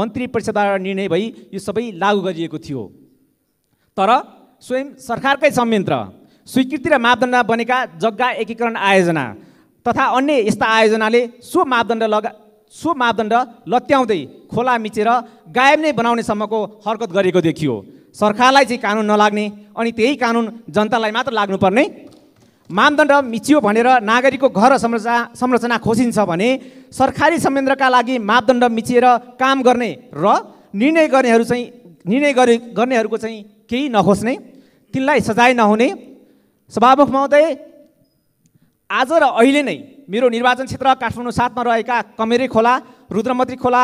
मन्त्री परिषदबाट निर्णय भई यो सबै लागू गरिएको थियो तर स्वयं सरकारकै संयन्त्र स्वीकृति र मापदण्ड बनेका जग्गा एकीकरण आयोजना तथा अन्य यस्ता आयोजनाले सो मापदण्ड लगा सो मापदण्ड लत्याउँदै खोला मिचेर गायब नै बनाउनेसम्मको हरकत गरेको देखियो सरकारलाई चाहिँ कानुन नलाग्ने अनि त्यही कानुन जनतालाई मात्र लाग्नुपर्ने मानदण्ड मिचियो भनेर नागरिकको घर संरचना संरचना खोसिन्छ भने सरकारी संयन्त्रका लागि मापदण्ड मिचिएर काम गर्ने र निर्णय गर्नेहरू चाहिँ निर्णय गरे गर्नेहरूको चाहिँ केही नखोज्ने तिनलाई सजाय नहुने सभामुख महोदय आज र अहिले नै मेरो निर्वाचन क्षेत्र काठमाडौँ साथमा रहेका कमेरे खोला रुद्रमती खोला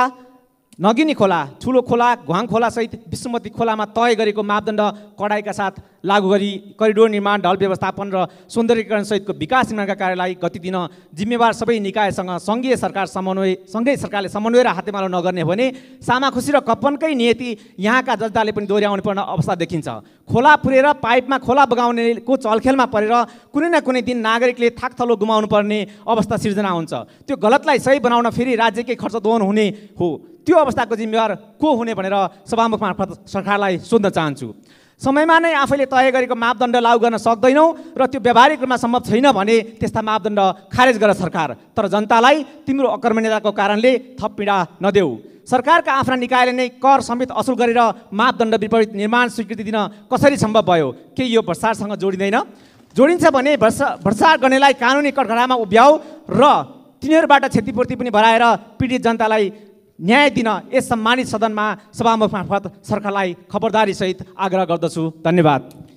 नगिनी खोला ठुलो खोला घ्वाङ खोलासहित विष्णुमती खोलामा तय गरेको मापदण्ड कडाइका साथ लागू गरी करिडोर निर्माण ढल व्यवस्थापन र सौन्दर्यीकरणसहितको विकास निर्माणका कार्यलाई गति दिन जिम्मेवार सबै निकायसँग सङ्घीय सरकार समन्वय सङ्घीय सरकारले समन्वय र हातेमालो नगर्ने हो भने सामाखुसी र कपनकै नियति यहाँका जनताले पनि दोहोऱ्याउनु पर्ने अवस्था देखिन्छ खोला पुरेर पाइपमा खोला बगाउनेको चलखेलमा परेर कुनै न कुनै दिन नागरिकले थाकथलो गुमाउनु पर्ने अवस्था सिर्जना हुन्छ त्यो गलतलाई सही बनाउन फेरि राज्यकै खर्च दोहन हुने हो त्यो अवस्थाको जिम्मेवार को हुने भनेर सभामुख मार्फत सरकारलाई सोध्न चाहन्छु समयमा नै आफैले तय गरेको मापदण्ड लागू गर्न सक्दैनौँ र त्यो व्यावहारिक रूपमा सम्भव छैन भने त्यस्ता मापदण्ड खारेज गर सरकार तर जनतालाई तिम्रो अकर्मण्यताको कारणले थप पीडा नदेऊ सरकारका आफ्ना निकायले नै कर समेत असुल गरेर मापदण्ड विपरीत निर्माण स्वीकृति दिन कसरी सम्भव भयो के यो भ्रष्टाचारसँग जोडिँदैन जोडिन्छ भने भ्रष्ट भ्रष्टाचार गर्नेलाई कानुनी कटघरामा उभ्याऊ र तिनीहरूबाट क्षतिपूर्ति पनि भराएर पीडित जनतालाई न्याय दिन यस सम्मानित सदनमा सभामुख मार्फत सरकारलाई खबरदारीसहित आग्रह गर्दछु धन्यवाद